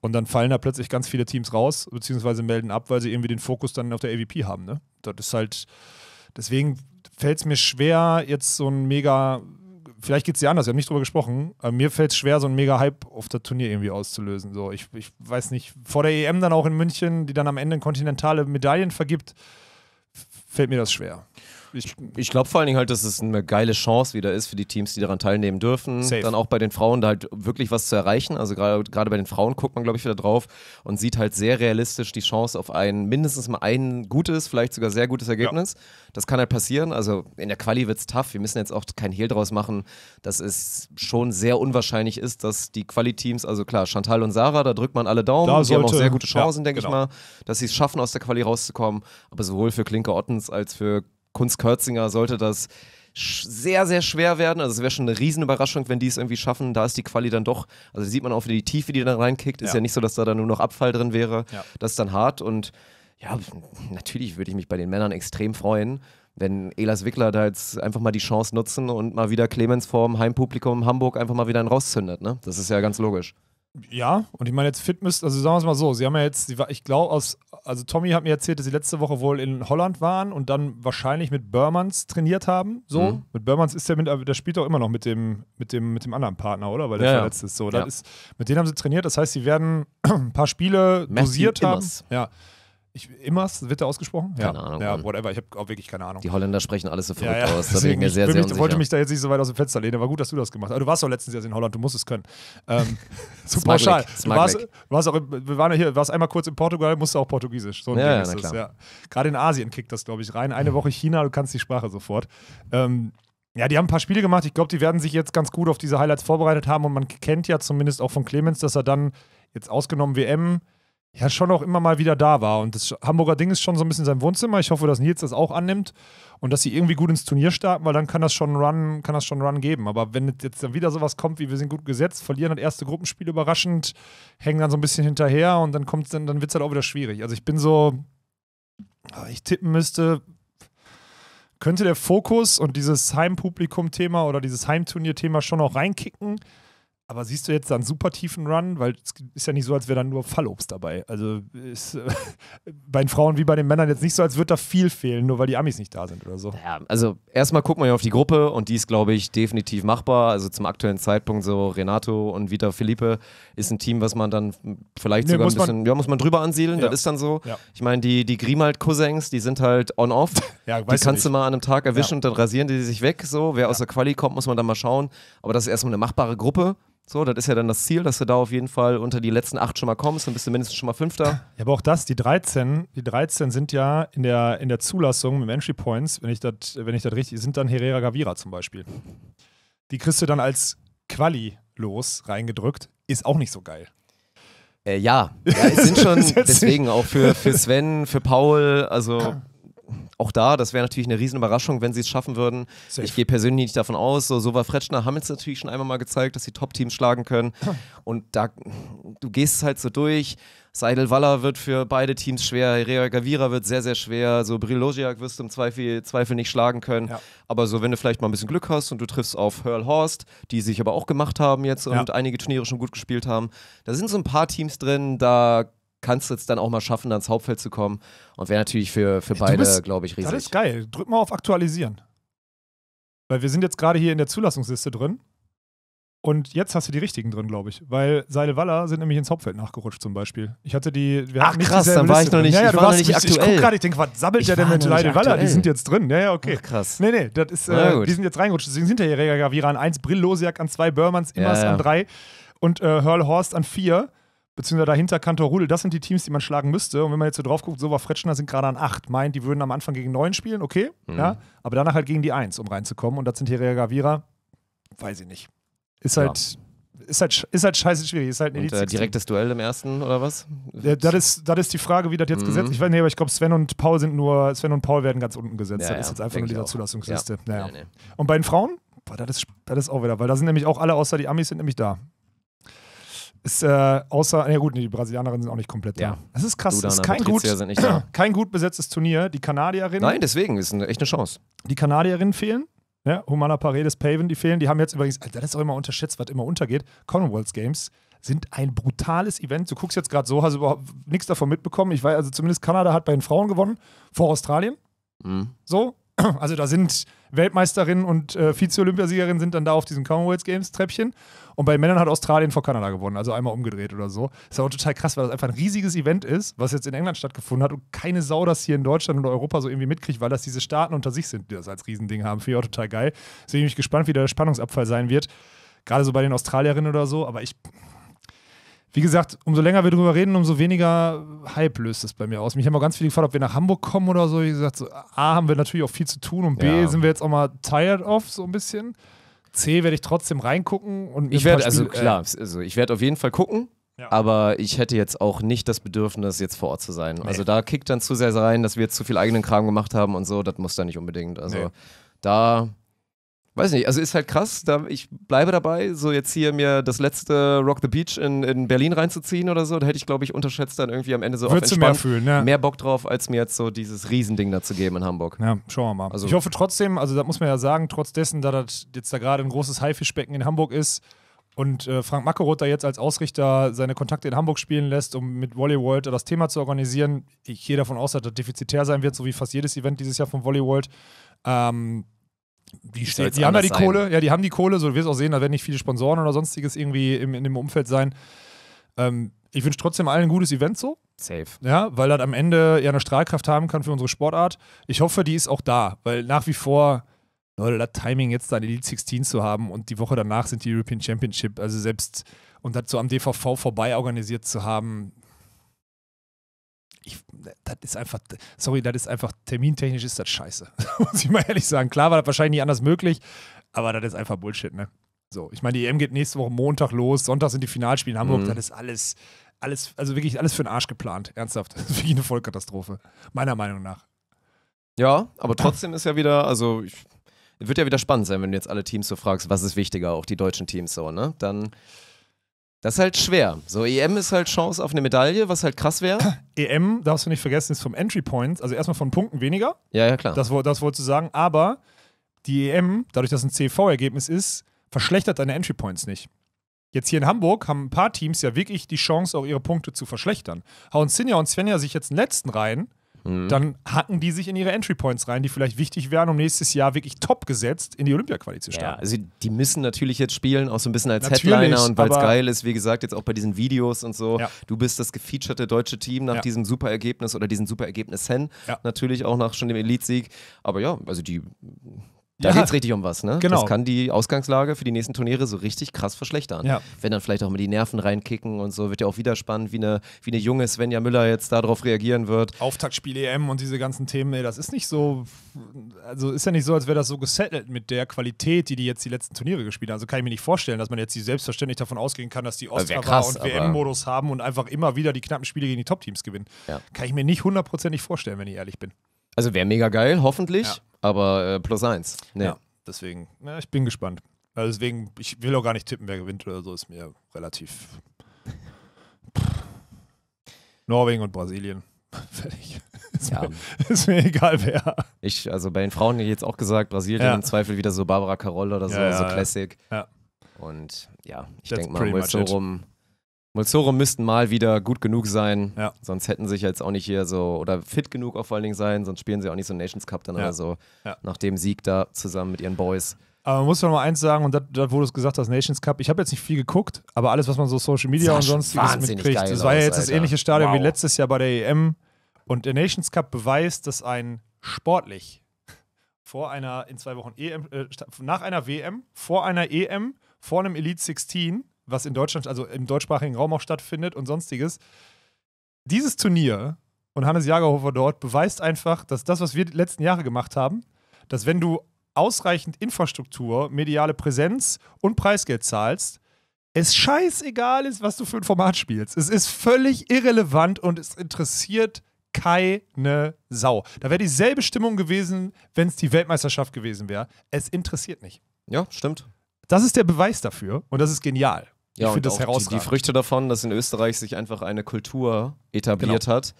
B: Und dann fallen da plötzlich ganz viele Teams raus, beziehungsweise melden ab, weil sie irgendwie den Fokus dann auf der AVP haben. Ne? Das ist halt, deswegen fällt es mir schwer, jetzt so ein mega vielleicht geht es dir anders, wir haben nicht drüber gesprochen. Aber äh, mir fällt es schwer, so einen mega Hype auf das Turnier irgendwie
A: auszulösen. So, ich, ich
B: weiß nicht, vor der EM dann auch in München, die dann am Ende kontinentale Medaillen vergibt, fällt mir das schwer
A: ich, ich glaube vor allen Dingen halt, dass es eine geile Chance wieder ist für die Teams, die daran teilnehmen dürfen. Safe. Dann auch bei den Frauen da halt wirklich was zu erreichen. Also gerade bei den Frauen guckt man, glaube ich, wieder drauf und sieht halt sehr realistisch die Chance auf ein mindestens mal ein gutes, vielleicht sogar sehr gutes Ergebnis. Ja. Das kann halt passieren. Also in der Quali wird es tough. Wir müssen jetzt auch kein Hehl draus machen, dass es schon sehr unwahrscheinlich ist, dass die Quali-Teams, also klar, Chantal und Sarah, da drückt man alle Daumen. Da die haben auch sehr gute Chancen, ja, denke genau. ich mal, dass sie es schaffen, aus der Quali rauszukommen. Aber sowohl für Klinke Ottens als für Kunz Kölzinger sollte das sehr, sehr schwer werden. Also es wäre schon eine Riesenüberraschung, wenn die es irgendwie schaffen. Da ist die Quali dann doch, also sieht man auch, wie die Tiefe, die da reinkickt. Ist ja. ja nicht so, dass da dann nur noch Abfall drin wäre. Ja. Das ist dann hart und ja, natürlich würde ich mich bei den Männern extrem freuen, wenn Elas Wickler da jetzt einfach mal die Chance nutzen und mal wieder Clemens vorm Heimpublikum Hamburg einfach mal wieder einen rauszündet. Ne? Das ist ja ganz logisch.
B: Ja, und ich meine jetzt Fitness, also sagen wir es mal so, sie haben ja jetzt, ich glaube aus, also Tommy hat mir erzählt, dass sie letzte Woche wohl in Holland waren und dann wahrscheinlich mit Burmans trainiert haben, so. Mhm. Mit Burmans ist der mit, der spielt auch immer noch mit dem, mit dem, mit dem anderen Partner, oder? Weil der ja, verletzt ist, so. Ja. ist. Mit denen haben sie trainiert, das heißt, sie werden ein paar Spiele Matthew dosiert haben. Ja. Ich, Immers wird er ausgesprochen? Keine ja. Ahnung. Ja, whatever. Ich habe auch wirklich keine Ahnung. Die Holländer sprechen alles so verrückt ja, ja. aus. Deswegen, ich, sehr, sehr mich, wollte mich da jetzt nicht so weit aus dem Fenster lehnen, aber gut, dass du das gemacht hast. Also, du warst doch letztens jetzt in Holland, du musst es können. Ähm, so pauschal. Du warst, warst auch, wir waren ja hier, warst einmal kurz in Portugal, musst du auch Portugiesisch. So ein ja, Ding ist das, Gerade in Asien kickt das, glaube ich, rein. Eine Woche China, du kannst die Sprache sofort. Ähm, ja, die haben ein paar Spiele gemacht. Ich glaube, die werden sich jetzt ganz gut auf diese Highlights vorbereitet haben und man kennt ja zumindest auch von Clemens, dass er dann jetzt ausgenommen WM ja schon auch immer mal wieder da war. Und das Hamburger Ding ist schon so ein bisschen sein Wohnzimmer. Ich hoffe, dass Nils das auch annimmt und dass sie irgendwie gut ins Turnier starten, weil dann kann das schon Run, kann das schon Run geben. Aber wenn jetzt dann wieder sowas kommt, wie wir sind gut gesetzt, verlieren das erste Gruppenspiel überraschend, hängen dann so ein bisschen hinterher und dann kommt dann, dann wird es halt auch wieder schwierig. Also ich bin so, ah, ich tippen müsste, könnte der Fokus und dieses Heimpublikum-Thema oder dieses Heimturnier-Thema schon auch reinkicken. Aber siehst du jetzt einen super tiefen Run? Weil es ist ja nicht so, als wäre dann nur Fallobst dabei. Also ist äh, bei den Frauen wie bei den Männern jetzt nicht so, als würde da viel fehlen, nur weil die Amis nicht da sind oder so. Ja,
A: also erstmal gucken wir ja auf die Gruppe und die ist, glaube ich, definitiv machbar. Also zum aktuellen Zeitpunkt so Renato und Vita Felipe ist ein Team, was man dann vielleicht nee, sogar ein bisschen, man, ja, muss man drüber ansiedeln, ja. das ist dann so. Ja. Ich meine, die, die Grimald-Cousins, die sind halt on-off. Ja, die kannst du, du, mal an einem Tag erwischen ja. und dann rasieren die sich weg. So, wer aus der Quali kommt, muss man dann mal schauen. Aber das ist erstmal eine machbare Gruppe. So, das ist ja dann das Ziel, dass du da auf jeden Fall unter die letzten acht schon mal kommst, dann bist du mindestens schon mal Fünfter.
B: Ja, aber auch das, die 13, die 13 sind ja in der, in der Zulassung mit Entry Points, wenn ich das, wenn ich das richtig, sind dann Herrera Gavira zum Beispiel. Die kriegst du dann als Quali los reingedrückt, ist auch nicht so geil.
A: Äh, ja. ja, es sind schon deswegen auch für, für Sven, für Paul, also auch da, das wäre natürlich eine Riesenüberraschung, wenn sie es schaffen würden. Safe. Ich gehe persönlich nicht davon aus. So, Sova Fretschner haben jetzt natürlich schon einmal mal gezeigt, dass sie Top-Teams schlagen können. Und da, du gehst es halt so durch. Seidel Waller wird für beide Teams schwer, Rea Gavira wird sehr, sehr schwer. So Brilogiak wirst du im Zweifel, Zweifel nicht schlagen können. Ja. Aber so, wenn du vielleicht mal ein bisschen Glück hast und du triffst auf Hurl Horst, die sich aber auch gemacht haben jetzt ja. und einige Turniere schon gut gespielt haben, da sind so ein paar Teams drin, da kannst du es dann auch mal schaffen, ans Hauptfeld zu kommen. Und wäre natürlich für, für beide, glaube ich, riesig. Das ist
B: geil. Drück mal auf Aktualisieren. Weil wir sind jetzt gerade hier in der Zulassungsliste drin. Und jetzt hast du die richtigen drin, glaube ich. Weil Seile Waller sind nämlich ins Hauptfeld nachgerutscht zum Beispiel. Ich hatte die. Ach krass, dann war ich noch nicht, ja, ja, ich war noch nicht aktuell. Ich gucke gerade, ich denke, was sabbelt ich der denn mit Seile Waller? Die sind jetzt drin. Ja, ja, okay. Ach, krass. Nee, nee, das ist, äh, die sind jetzt reingerutscht. Deswegen sind ja hier Rega Gavira an 1, Brill Losiak an 2, Börmanns Immers ja, ja. an 3 und äh, Hurl Horst an 4 beziehungsweise dahinter Rudel, das sind die Teams, die man schlagen müsste. Und wenn man jetzt so drauf guckt, so war Fretschner sind gerade an 8. Meint, die würden am Anfang gegen 9 spielen, okay, mhm. ja, aber danach halt gegen die 1, um reinzukommen. Und das sind Heria Gavira, weiß ich nicht. Ist halt. Ja. Ist halt, ist halt scheiße schwierig. Ist halt ein und, äh, direktes
A: Duell im ersten oder was? Ja, das,
B: ist, das ist die Frage, wie das jetzt mhm. gesetzt Ich weiß nicht, aber ich glaube, Sven und Paul sind nur, Sven und Paul werden ganz unten gesetzt. Ja, das ist jetzt einfach nur dieser Zulassungsliste. Naja. Nee, nee. Und bei den Frauen, boah, das, ist, das ist auch wieder, weil da sind nämlich auch alle außer die Amis sind nämlich da. Ist, äh, außer, na gut, nee, die Brasilianerinnen sind auch nicht komplett ja. da. Das ist krass. Das ist kein gut, sind nicht da. kein gut besetztes Turnier. Die Kanadierinnen.
A: Nein, deswegen ist eine, echt eine Chance.
B: Die Kanadierinnen fehlen. Ja, Humana Paredes, Paven, die fehlen. Die haben jetzt übrigens, Alter, das ist auch immer unterschätzt, was immer untergeht. Commonwealth Games sind ein brutales Event. Du guckst jetzt gerade so, hast überhaupt nichts davon mitbekommen. Ich weiß, also zumindest Kanada hat bei den Frauen gewonnen, vor Australien. Mhm. So. Also da sind Weltmeisterin und äh, Vize-Olympiasiegerin sind dann da auf diesem Commonwealth Games Treppchen. Und bei Männern hat Australien vor Kanada gewonnen, also einmal umgedreht oder so. Ist aber total krass, weil das einfach ein riesiges Event ist, was jetzt in England stattgefunden hat und keine Sau das hier in Deutschland oder Europa so irgendwie mitkriegt, weil das diese Staaten unter sich sind, die das als Riesending haben. Finde ich auch total geil. Deswegen bin ich gespannt, wie der Spannungsabfall sein wird. Gerade so bei den Australierinnen oder so, aber ich wie gesagt, umso länger wir drüber reden, umso weniger Hype löst es bei mir aus. Mich haben auch ganz viele gefragt, ob wir nach Hamburg kommen oder so. Wie gesagt, so, A, haben wir natürlich auch viel zu tun und B, ja. sind wir jetzt auch mal tired of, so ein bisschen. C, werde ich trotzdem reingucken und Ich werde, also Spiele, äh, klar,
A: also ich werde auf jeden Fall gucken. Ja. Aber ich hätte jetzt auch nicht das Bedürfnis, jetzt vor Ort zu sein. Nee. Also da kickt dann zu sehr rein, dass wir jetzt zu viel eigenen Kram gemacht haben und so. Das muss da nicht unbedingt. Also nee. da weiß nicht, also ist halt krass, da, ich bleibe dabei, so jetzt hier mir das letzte Rock the Beach in, in Berlin reinzuziehen oder so, da hätte ich, glaube ich, unterschätzt dann irgendwie am Ende so Würdest du mehr fühlen, ja. mehr Bock drauf, als mir jetzt so dieses Riesending da zu geben in Hamburg. Ja, schauen wir mal. Also, ich hoffe
B: trotzdem, also da muss man ja sagen, trotz dessen, da das jetzt da gerade ein großes Haifischbecken in Hamburg ist, und äh, Frank Mackeroth da jetzt als Ausrichter seine Kontakte in Hamburg spielen lässt, um mit Volley World das Thema zu organisieren. Ich gehe davon aus, dass das defizitär sein wird, so wie fast jedes Event dieses Jahr von Volley World. Ähm, die, die, die haben ja die sein. Kohle, ja, die haben die Kohle, so du wirst auch sehen, da werden nicht viele Sponsoren oder sonstiges irgendwie im, in dem Umfeld sein. Ähm, ich wünsche trotzdem allen ein gutes Event so. Safe. Ja, weil das am Ende ja eine Strahlkraft haben kann für unsere Sportart. Ich hoffe, die ist auch da, weil nach wie vor, Leute, das Timing jetzt da in Elite 16 zu haben und die Woche danach sind die European Championship, also selbst und das so am DVV vorbei organisiert zu haben, ich, das ist einfach, sorry, das ist einfach, termintechnisch ist das scheiße. Muss ich mal ehrlich sagen. Klar war das wahrscheinlich nicht anders möglich, aber das ist einfach Bullshit, ne? So, ich meine, die EM geht nächste Woche Montag los, Sonntag sind die Finalspiele in Hamburg, mhm. das ist alles, alles, also wirklich alles für den Arsch geplant. Ernsthaft. Das ist wirklich eine Vollkatastrophe. Meiner Meinung nach.
A: Ja, aber trotzdem ist ja wieder, also ich, wird ja wieder spannend sein, wenn du jetzt alle Teams so fragst, was ist wichtiger, auch die deutschen Teams so, ne? Dann das ist halt schwer. So, EM ist halt Chance auf eine Medaille, was halt krass wäre. EM, e darfst du nicht vergessen, ist vom Entry Point, also erstmal
B: von Punkten weniger. Ja, ja, klar. Das, das wolltest du sagen, aber die EM, dadurch, dass ein CV-Ergebnis ist, verschlechtert deine Entry Points nicht. Jetzt hier in Hamburg haben ein paar Teams ja wirklich die Chance, auch ihre Punkte zu verschlechtern. Hauen Sinja und Svenja sich jetzt den letzten rein, Mhm. dann hacken die sich in ihre Entry Points rein, die vielleicht wichtig wären, um nächstes Jahr wirklich top gesetzt in die Olympia-Quali zu starten. Ja,
A: also die müssen natürlich jetzt spielen, auch so ein bisschen als natürlich, Headliner und weil es geil ist, wie gesagt, jetzt auch bei diesen Videos und so. Ja. Du bist das gefeaturete deutsche Team nach ja. diesem super Ergebnis oder diesen super Ergebnissen. Ja. Natürlich auch nach schon dem Elite-Sieg. Aber ja, also die da ja. geht es richtig um was, ne? Genau. Das kann die Ausgangslage für die nächsten Turniere so richtig krass verschlechtern. Ja. Wenn dann vielleicht auch mal die Nerven reinkicken und so, wird ja auch wieder spannend, wie eine, wie eine junge Svenja Müller jetzt darauf reagieren wird.
B: Auftaktspiel EM und diese ganzen Themen, ey, das ist nicht so, also ist ja nicht so, als wäre das so gesettelt mit der Qualität, die die jetzt die letzten Turniere gespielt haben. Also kann ich mir nicht vorstellen, dass man jetzt die selbstverständlich davon ausgehen kann, dass die Ostrava und WM-Modus haben und einfach immer wieder die knappen Spiele gegen die Top-Teams gewinnen. Ja. Kann ich mir nicht hundertprozentig vorstellen, wenn ich ehrlich bin.
A: Also wäre mega geil, hoffentlich. Ja aber äh, plus eins. Nee. Ja, deswegen, ja, ich bin
B: gespannt. Also deswegen, ich will auch gar nicht tippen, wer gewinnt oder so, ist mir relativ.
A: Norwegen und Brasilien. Fertig. Ist, ja. mir,
B: ist, mir, egal,
A: wer. Ich, also bei den Frauen hätte ich jetzt auch gesagt, Brasilien ja. im Zweifel wieder so Barbara Caroll oder so, ja, so Classic. Ja. Und ja, ich denke mal, wohl so rum Molzore müssten mal wieder gut genug sein, ja. sonst hätten sie sich jetzt auch nicht hier so, oder fit genug auch vor allen Dingen sein, sonst spielen sie auch nicht so einen Nations Cup dann ja. oder so, ja. nach dem Sieg da zusammen mit ihren Boys.
B: Aber man muss noch mal eins sagen, und da wurde es gesagt, das Nations Cup, ich habe jetzt nicht viel geguckt, aber alles, was man so Social Media und sonst mitkriegt, das war ja jetzt Alter. das ähnliche Stadion wow. wie letztes Jahr bei der EM. Und der Nations Cup beweist, dass ein sportlich vor einer, in zwei Wochen EM, äh, nach einer WM, vor einer EM, vor einem Elite 16 was in Deutschland, also im deutschsprachigen Raum auch stattfindet und sonstiges. Dieses Turnier und Hannes Jagerhofer dort beweist einfach, dass das, was wir die letzten Jahre gemacht haben, dass wenn du ausreichend Infrastruktur, mediale Präsenz und Preisgeld zahlst, es scheißegal ist, was du für ein Format spielst. Es ist völlig irrelevant und es interessiert keine Sau. Da wäre dieselbe Stimmung gewesen, wenn es die Weltmeisterschaft gewesen wäre. Es interessiert nicht. Ja,
A: stimmt. Das ist der Beweis dafür und das ist genial. Ja, ich finde das herausragend. Die, die, Früchte davon, dass in Österreich sich einfach eine Kultur etabliert genau. hat.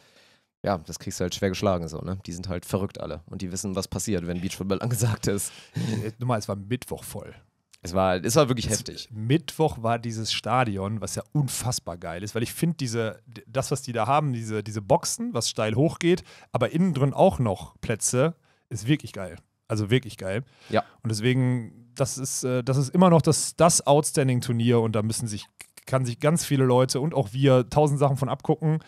A: Ja, das kriegst du halt schwer geschlagen so, ne? Die sind halt verrückt alle und die wissen, was passiert, wenn Beachvolleyball angesagt ist. Nur äh, mal, es war Mittwoch voll.
B: Es war, es war wirklich es, heftig. Mittwoch war dieses Stadion, was ja unfassbar geil ist, weil ich finde, diese, das, was die da haben, diese, diese Boxen, was steil hochgeht, aber innen drin auch noch Plätze, ist wirklich geil. Also wirklich geil. Ja. Und deswegen das ist, äh, das ist immer noch das, das Outstanding-Turnier und da müssen sich, kann sich ganz viele Leute und auch wir tausend Sachen von abgucken.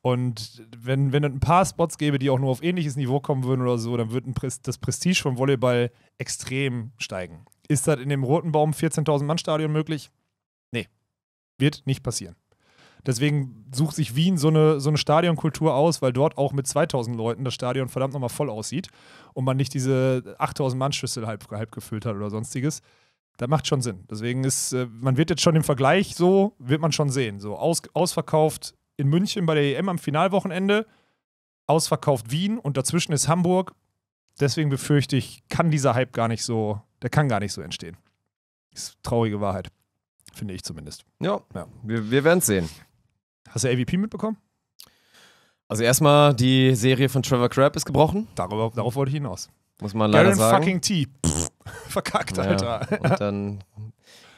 B: Und wenn, wenn es ein paar Spots gäbe, die auch nur auf ähnliches Niveau kommen würden oder so, dann würde das Prestige vom Volleyball extrem steigen. Ist das in dem Roten Baum 14.000 Mann Stadion möglich? Nee. Wird nicht passieren. Deswegen sucht sich Wien so eine, so eine Stadionkultur aus, weil dort auch mit 2000 Leuten das Stadion verdammt nochmal voll aussieht und man nicht diese 8000 Mann Schüssel halb, halb gefüllt hat oder sonstiges. Das macht schon Sinn. Deswegen ist, äh, man wird jetzt schon im Vergleich so, wird man schon sehen. So aus, ausverkauft in München bei der EM am Finalwochenende, ausverkauft Wien und dazwischen ist Hamburg. Deswegen befürchte ich, kann dieser Hype gar nicht so, der kann gar nicht so entstehen.
A: Ist traurige Wahrheit. Finde ich zumindest. Ja, ja. wir, wir werden es sehen. Hast du AVP mitbekommen? Also erstmal, die Serie von Trevor Crabb ist gebrochen. Darüber, darauf wollte ich hinaus. Muss man leider Garen sagen.
B: fucking T. verkackt, ja. Alter. Und
A: dann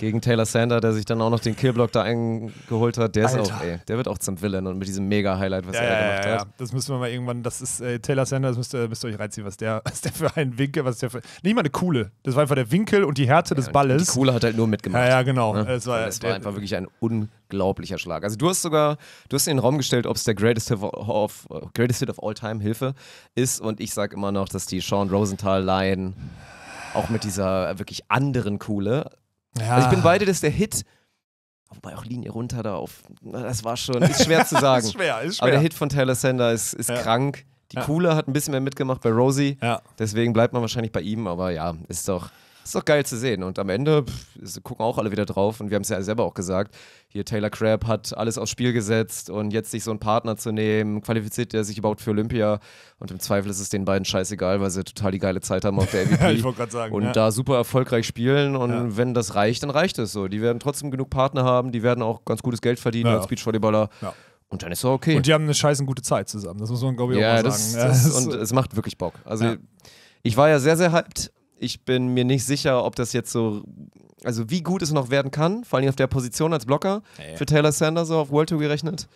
A: gegen Taylor Sander, der sich dann auch noch den Killblock da eingeholt hat, der ist auch, ey, der wird auch zum Villain und mit diesem Mega-Highlight, was ja, er gemacht ja, ja. hat.
B: Das müssen wir mal irgendwann, das ist äh, Taylor Sander, das müsst ihr, müsst ihr euch reinziehen, was der, was der für ein Winkel, was der für. Nicht mal eine coole. Das war einfach der Winkel und die Härte des Balles. Die
A: coole hat halt nur mitgemacht. Ja, ja genau. Ne? Es war, es war der, einfach wirklich ein unglaublicher Schlag. Also du hast sogar, du hast in den Raum gestellt, ob es der greatest hit, of, greatest hit of All Time Hilfe ist und ich sage immer noch, dass die Sean Rosenthal Line auch mit dieser wirklich anderen Kuhle ja. Also ich bin beide, dass der Hit, wobei auch Linie runter da auf, das war schon, ist schwer zu sagen. ist schwer, ist schwer. Aber der Hit von Taylor Sander ist, ist ja. krank. Die ja. Coole hat ein bisschen mehr mitgemacht bei Rosie. Ja. Deswegen bleibt man wahrscheinlich bei ihm, aber ja, ist doch. Ist doch geil zu sehen. Und am Ende pff, gucken auch alle wieder drauf. Und wir haben es ja selber auch gesagt. Hier Taylor Crabb hat alles aufs Spiel gesetzt und jetzt sich so einen Partner zu nehmen, qualifiziert er sich überhaupt für Olympia. Und im Zweifel ist es den beiden scheißegal, weil sie total die geile Zeit haben auf der MVP. ich wollte gerade sagen. Und ja. da super erfolgreich spielen. Und ja. wenn das reicht, dann reicht es so. Die werden trotzdem genug Partner haben, die werden auch ganz gutes Geld verdienen ja. als Beachvolleyballer. Ja. Und dann ist es okay. Und die
B: haben eine scheiße gute Zeit zusammen. Das muss man, glaube ich, auch mal das, sagen. Das, und es
A: macht wirklich Bock. Also, ich war ja sehr, sehr hyped ich bin mir nicht sicher, ob das jetzt so, also wie gut es noch werden kann, vor allem auf der Position als Blocker. Ja, ja. Für Taylor Sanders so auf World Tour gerechnet.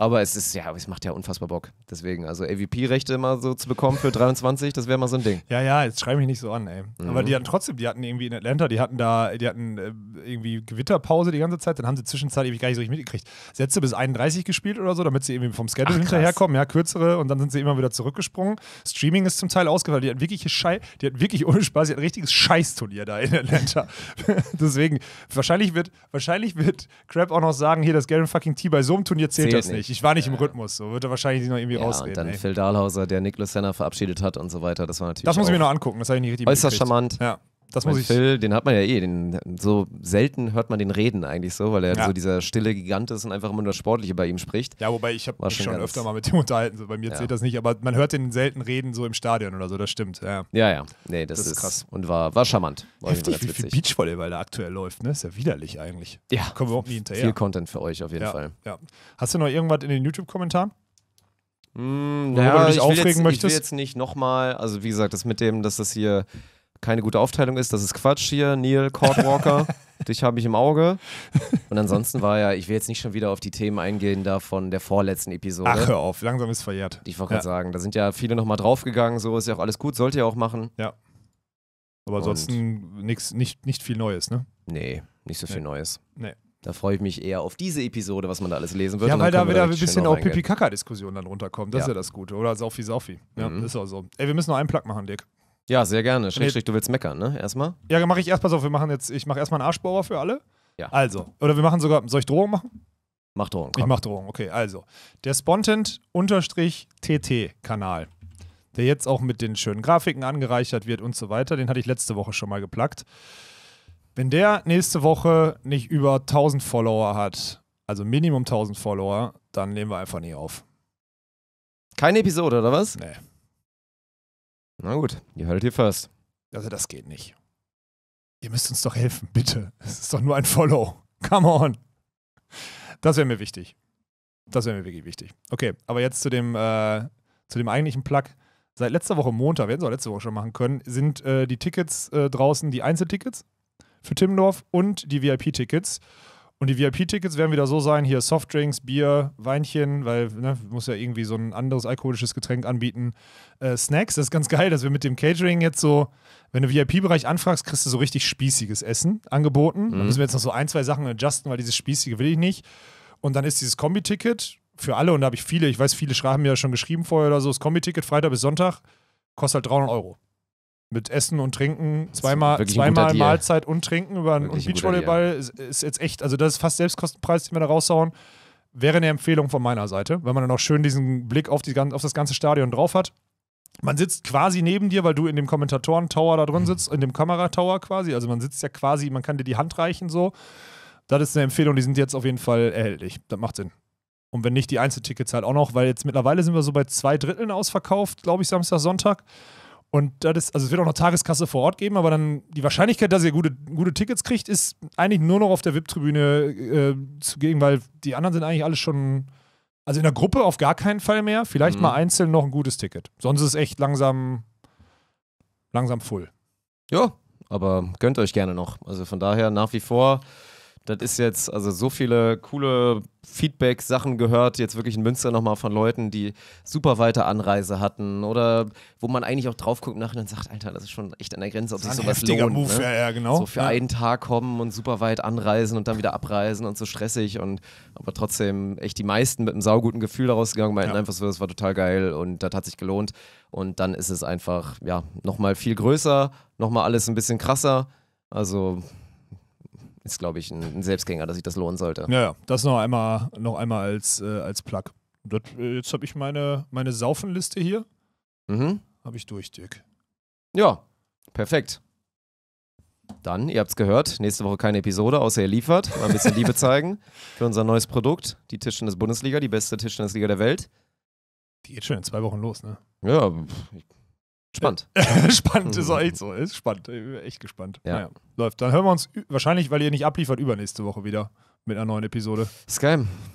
A: Aber es ist, ja, es macht ja unfassbar Bock. Deswegen, also AVP-Rechte mal so zu bekommen für 23, das wäre mal so ein Ding.
B: Ja, ja, jetzt schreibe mich nicht so an, ey. Mhm. Aber die hatten
A: trotzdem, die hatten irgendwie in Atlanta, die
B: hatten da, die hatten äh, irgendwie Gewitterpause die ganze Zeit, dann haben sie zwischenzeitlich gar nicht so richtig mitgekriegt. Sätze bis 31 gespielt oder so, damit sie irgendwie vom Schedule Ach, hinterherkommen, ja, kürzere und dann sind sie immer wieder zurückgesprungen. Streaming ist zum Teil ausgefallen. Die hatten wirklich Schei die hatten wirklich ohne Spaß, die hatten ein richtiges Scheißturnier da in Atlanta. Deswegen, wahrscheinlich wird, wahrscheinlich wird Crab auch noch sagen, hier das Garen fucking T bei so einem Turnier zählt, zählt das nicht. nicht nicht. Ich war nicht ja. im Rhythmus. So wird er wahrscheinlich noch irgendwie ja, rausreden. Und dann ey. Phil
A: Dahlhauser, der Nick Senna verabschiedet hat und so weiter. Das war natürlich. Das muss ich mir noch angucken. Das habe ich nicht richtig Äußerst charmant. Ja das muss ich. Phil, den hat man ja eh. Den, so selten hört man den reden eigentlich so, weil er ja. so dieser stille Gigant ist und einfach immer nur das Sportliche bei ihm spricht. Ja, wobei ich habe mich schon, schon öfter mal mit dem
B: unterhalten. So, bei mir ja. zählt das nicht, aber man hört den selten reden so im Stadion oder so, das stimmt. Ja, ja. ja. Nee, das, das ist, krass.
A: Und war, war charmant. War Heftig, wie viel Beachvolleyball
B: da aktuell läuft, ne? Ist ja widerlich eigentlich. Ja. kommen wir überhaupt nie hinterher. Viel Content für euch auf jeden Fall. Ja. Hast du noch irgendwas in den YouTube-Kommentaren? Mmh, hm, naja, du dich ich aufregen jetzt, möchtest? Ich will jetzt
A: nicht nochmal, also wie gesagt, das mit dem, dass das hier keine gute Aufteilung ist. Das ist Quatsch hier, Neil Cordwalker. Dich habe ich im Auge. Und ansonsten war ja, ich will jetzt nicht schon wieder auf die Themen eingehen da von der vorletzten Episode. Ach, hör auf, langsam ist verjährt. Ich wollte ja. gerade sagen, da sind ja viele nochmal draufgegangen, so ist ja auch alles gut, sollte ihr auch machen. Ja. Aber
B: ansonsten nix, nicht, nicht viel
A: Neues, ne? Nee, nicht so viel nee. Neues. Nee. Da freue ich mich eher auf diese Episode, was man da alles lesen wird. Ja, weil da wieder ein bisschen auch
B: Pipi-Kaka-Diskussion dann runterkommt. Das ja. ist ja
A: das Gute. Oder Saufi-Saufi. Ja, mhm. ist auch
B: so. Ey, wir müssen noch einen Plug machen, Dirk.
A: Ja, sehr gerne. Schrägstrich, du willst meckern, ne? Erstmal?
B: Ja, mache ich erst, pass auf, wir machen jetzt, ich mache erstmal einen Arschbauer für alle.
A: Ja. Also, oder wir machen sogar, soll ich Drohung machen? Mach Drohung. Komm. Ich mach
B: Drohung, okay. Also, der Spontent-TT-Kanal, der jetzt auch mit den schönen Grafiken angereichert wird und so weiter, den hatte ich letzte Woche schon mal geplackt. Wenn der nächste Woche nicht über 1000 Follower hat, also Minimum 1000 Follower, dann nehmen wir einfach nie auf. Keine Episode, oder was? Nee.
A: Na gut, ihr haltet hier fast.
B: Also das geht nicht. Ihr müsst uns doch helfen, bitte. Es ist doch nur ein Follow. Come on. Das wäre mir wichtig. Das wäre mir wirklich wichtig. Okay, aber jetzt zu dem, äh, zu dem eigentlichen Plug. Seit letzter Woche Montag, wir hätten es auch letzte Woche schon machen können, sind äh, die Tickets äh, draußen, die Einzeltickets für Timmendorf und die VIP-Tickets. Und die VIP-Tickets werden wieder so sein: hier Softdrinks, Bier, Weinchen, weil ne, muss ja irgendwie so ein anderes alkoholisches Getränk anbieten. Äh, Snacks, das ist ganz geil, dass wir mit dem Catering jetzt so, wenn du VIP-Bereich anfragst, kriegst du so richtig spießiges Essen angeboten. Mhm. Da müssen wir jetzt noch so ein, zwei Sachen adjusten, weil dieses Spießige will ich nicht. Und dann ist dieses Kombi-Ticket für alle, und da habe ich viele, ich weiß, viele schreiben mir ja schon geschrieben vorher oder so: das Kombi-Ticket Freitag bis Sonntag kostet halt 300 Euro mit Essen und Trinken, zweimal, zweimal Mahlzeit und Trinken über einen, Beachvolleyball ist, ist, jetzt echt, also das ist fast Selbstkostenpreis, den wir da raushauen. Wäre eine Empfehlung von meiner Seite, weil man dann auch schön diesen Blick auf, die, auf das ganze Stadion drauf hat. Man sitzt quasi neben dir, weil du in dem Kommentatoren-Tower da drin mhm. sitzt, in dem Kameratower quasi. Also man sitzt ja quasi, man kann dir die Hand reichen so. Das ist eine Empfehlung, die sind jetzt auf jeden Fall erhältlich. Das macht Sinn. Und wenn nicht, die Einzeltickets halt auch noch, weil jetzt mittlerweile sind wir so bei zwei Dritteln ausverkauft, glaube ich, Samstag, Sonntag. Und das ist, also es wird auch noch Tageskasse vor Ort geben, aber dann die Wahrscheinlichkeit, dass ihr gute, gute Tickets kriegt, ist eigentlich nur noch auf der VIP-Tribüne äh, zugegen, weil die anderen sind eigentlich alle schon, also in der Gruppe auf gar keinen Fall mehr. Vielleicht mhm. mal einzeln noch ein gutes Ticket. Sonst ist es echt langsam, langsam voll.
A: Ja, aber gönnt euch gerne noch. Also von daher nach wie vor das ist jetzt, also so viele coole Feedback-Sachen gehört, jetzt wirklich in Münster nochmal von Leuten, die super weite Anreise hatten oder wo man eigentlich auch drauf guckt nachher und sagt, Alter, das ist schon echt an der Grenze, ob sich sowas lohnt. Move, ne? ja, ja, genau. So für ja. einen Tag kommen und super weit anreisen und dann wieder abreisen und so stressig und aber trotzdem echt die meisten mit einem sauguten Gefühl daraus gegangen, meinten ja. einfach so, das war total geil und das hat sich gelohnt. Und dann ist es einfach, ja, nochmal viel größer, nochmal alles ein bisschen krasser. Also ist, glaube ich, ein Selbstgänger, dass ich das lohnen sollte. Ja, ja.
B: das noch einmal, noch einmal als, äh, als Plug. Das, äh, jetzt habe ich meine, meine Saufenliste hier.
A: Mhm. Habe
B: ich durch, Dirk.
A: Ja, perfekt. Dann, ihr habt es gehört, nächste Woche keine Episode, außer ihr liefert. Mal ein bisschen Liebe zeigen für unser neues Produkt, die Tischtennis-Bundesliga, die beste Tischtennis-Liga der Welt.
B: Die geht schon in zwei Wochen los, ne?
A: Ja, ich Spannend. spannend, ist mhm. auch echt
B: so. Ist spannend. Echt gespannt. Ja. Naja, läuft. Dann hören wir uns wahrscheinlich, weil ihr nicht abliefert, übernächste Woche wieder mit einer neuen Episode. Skype.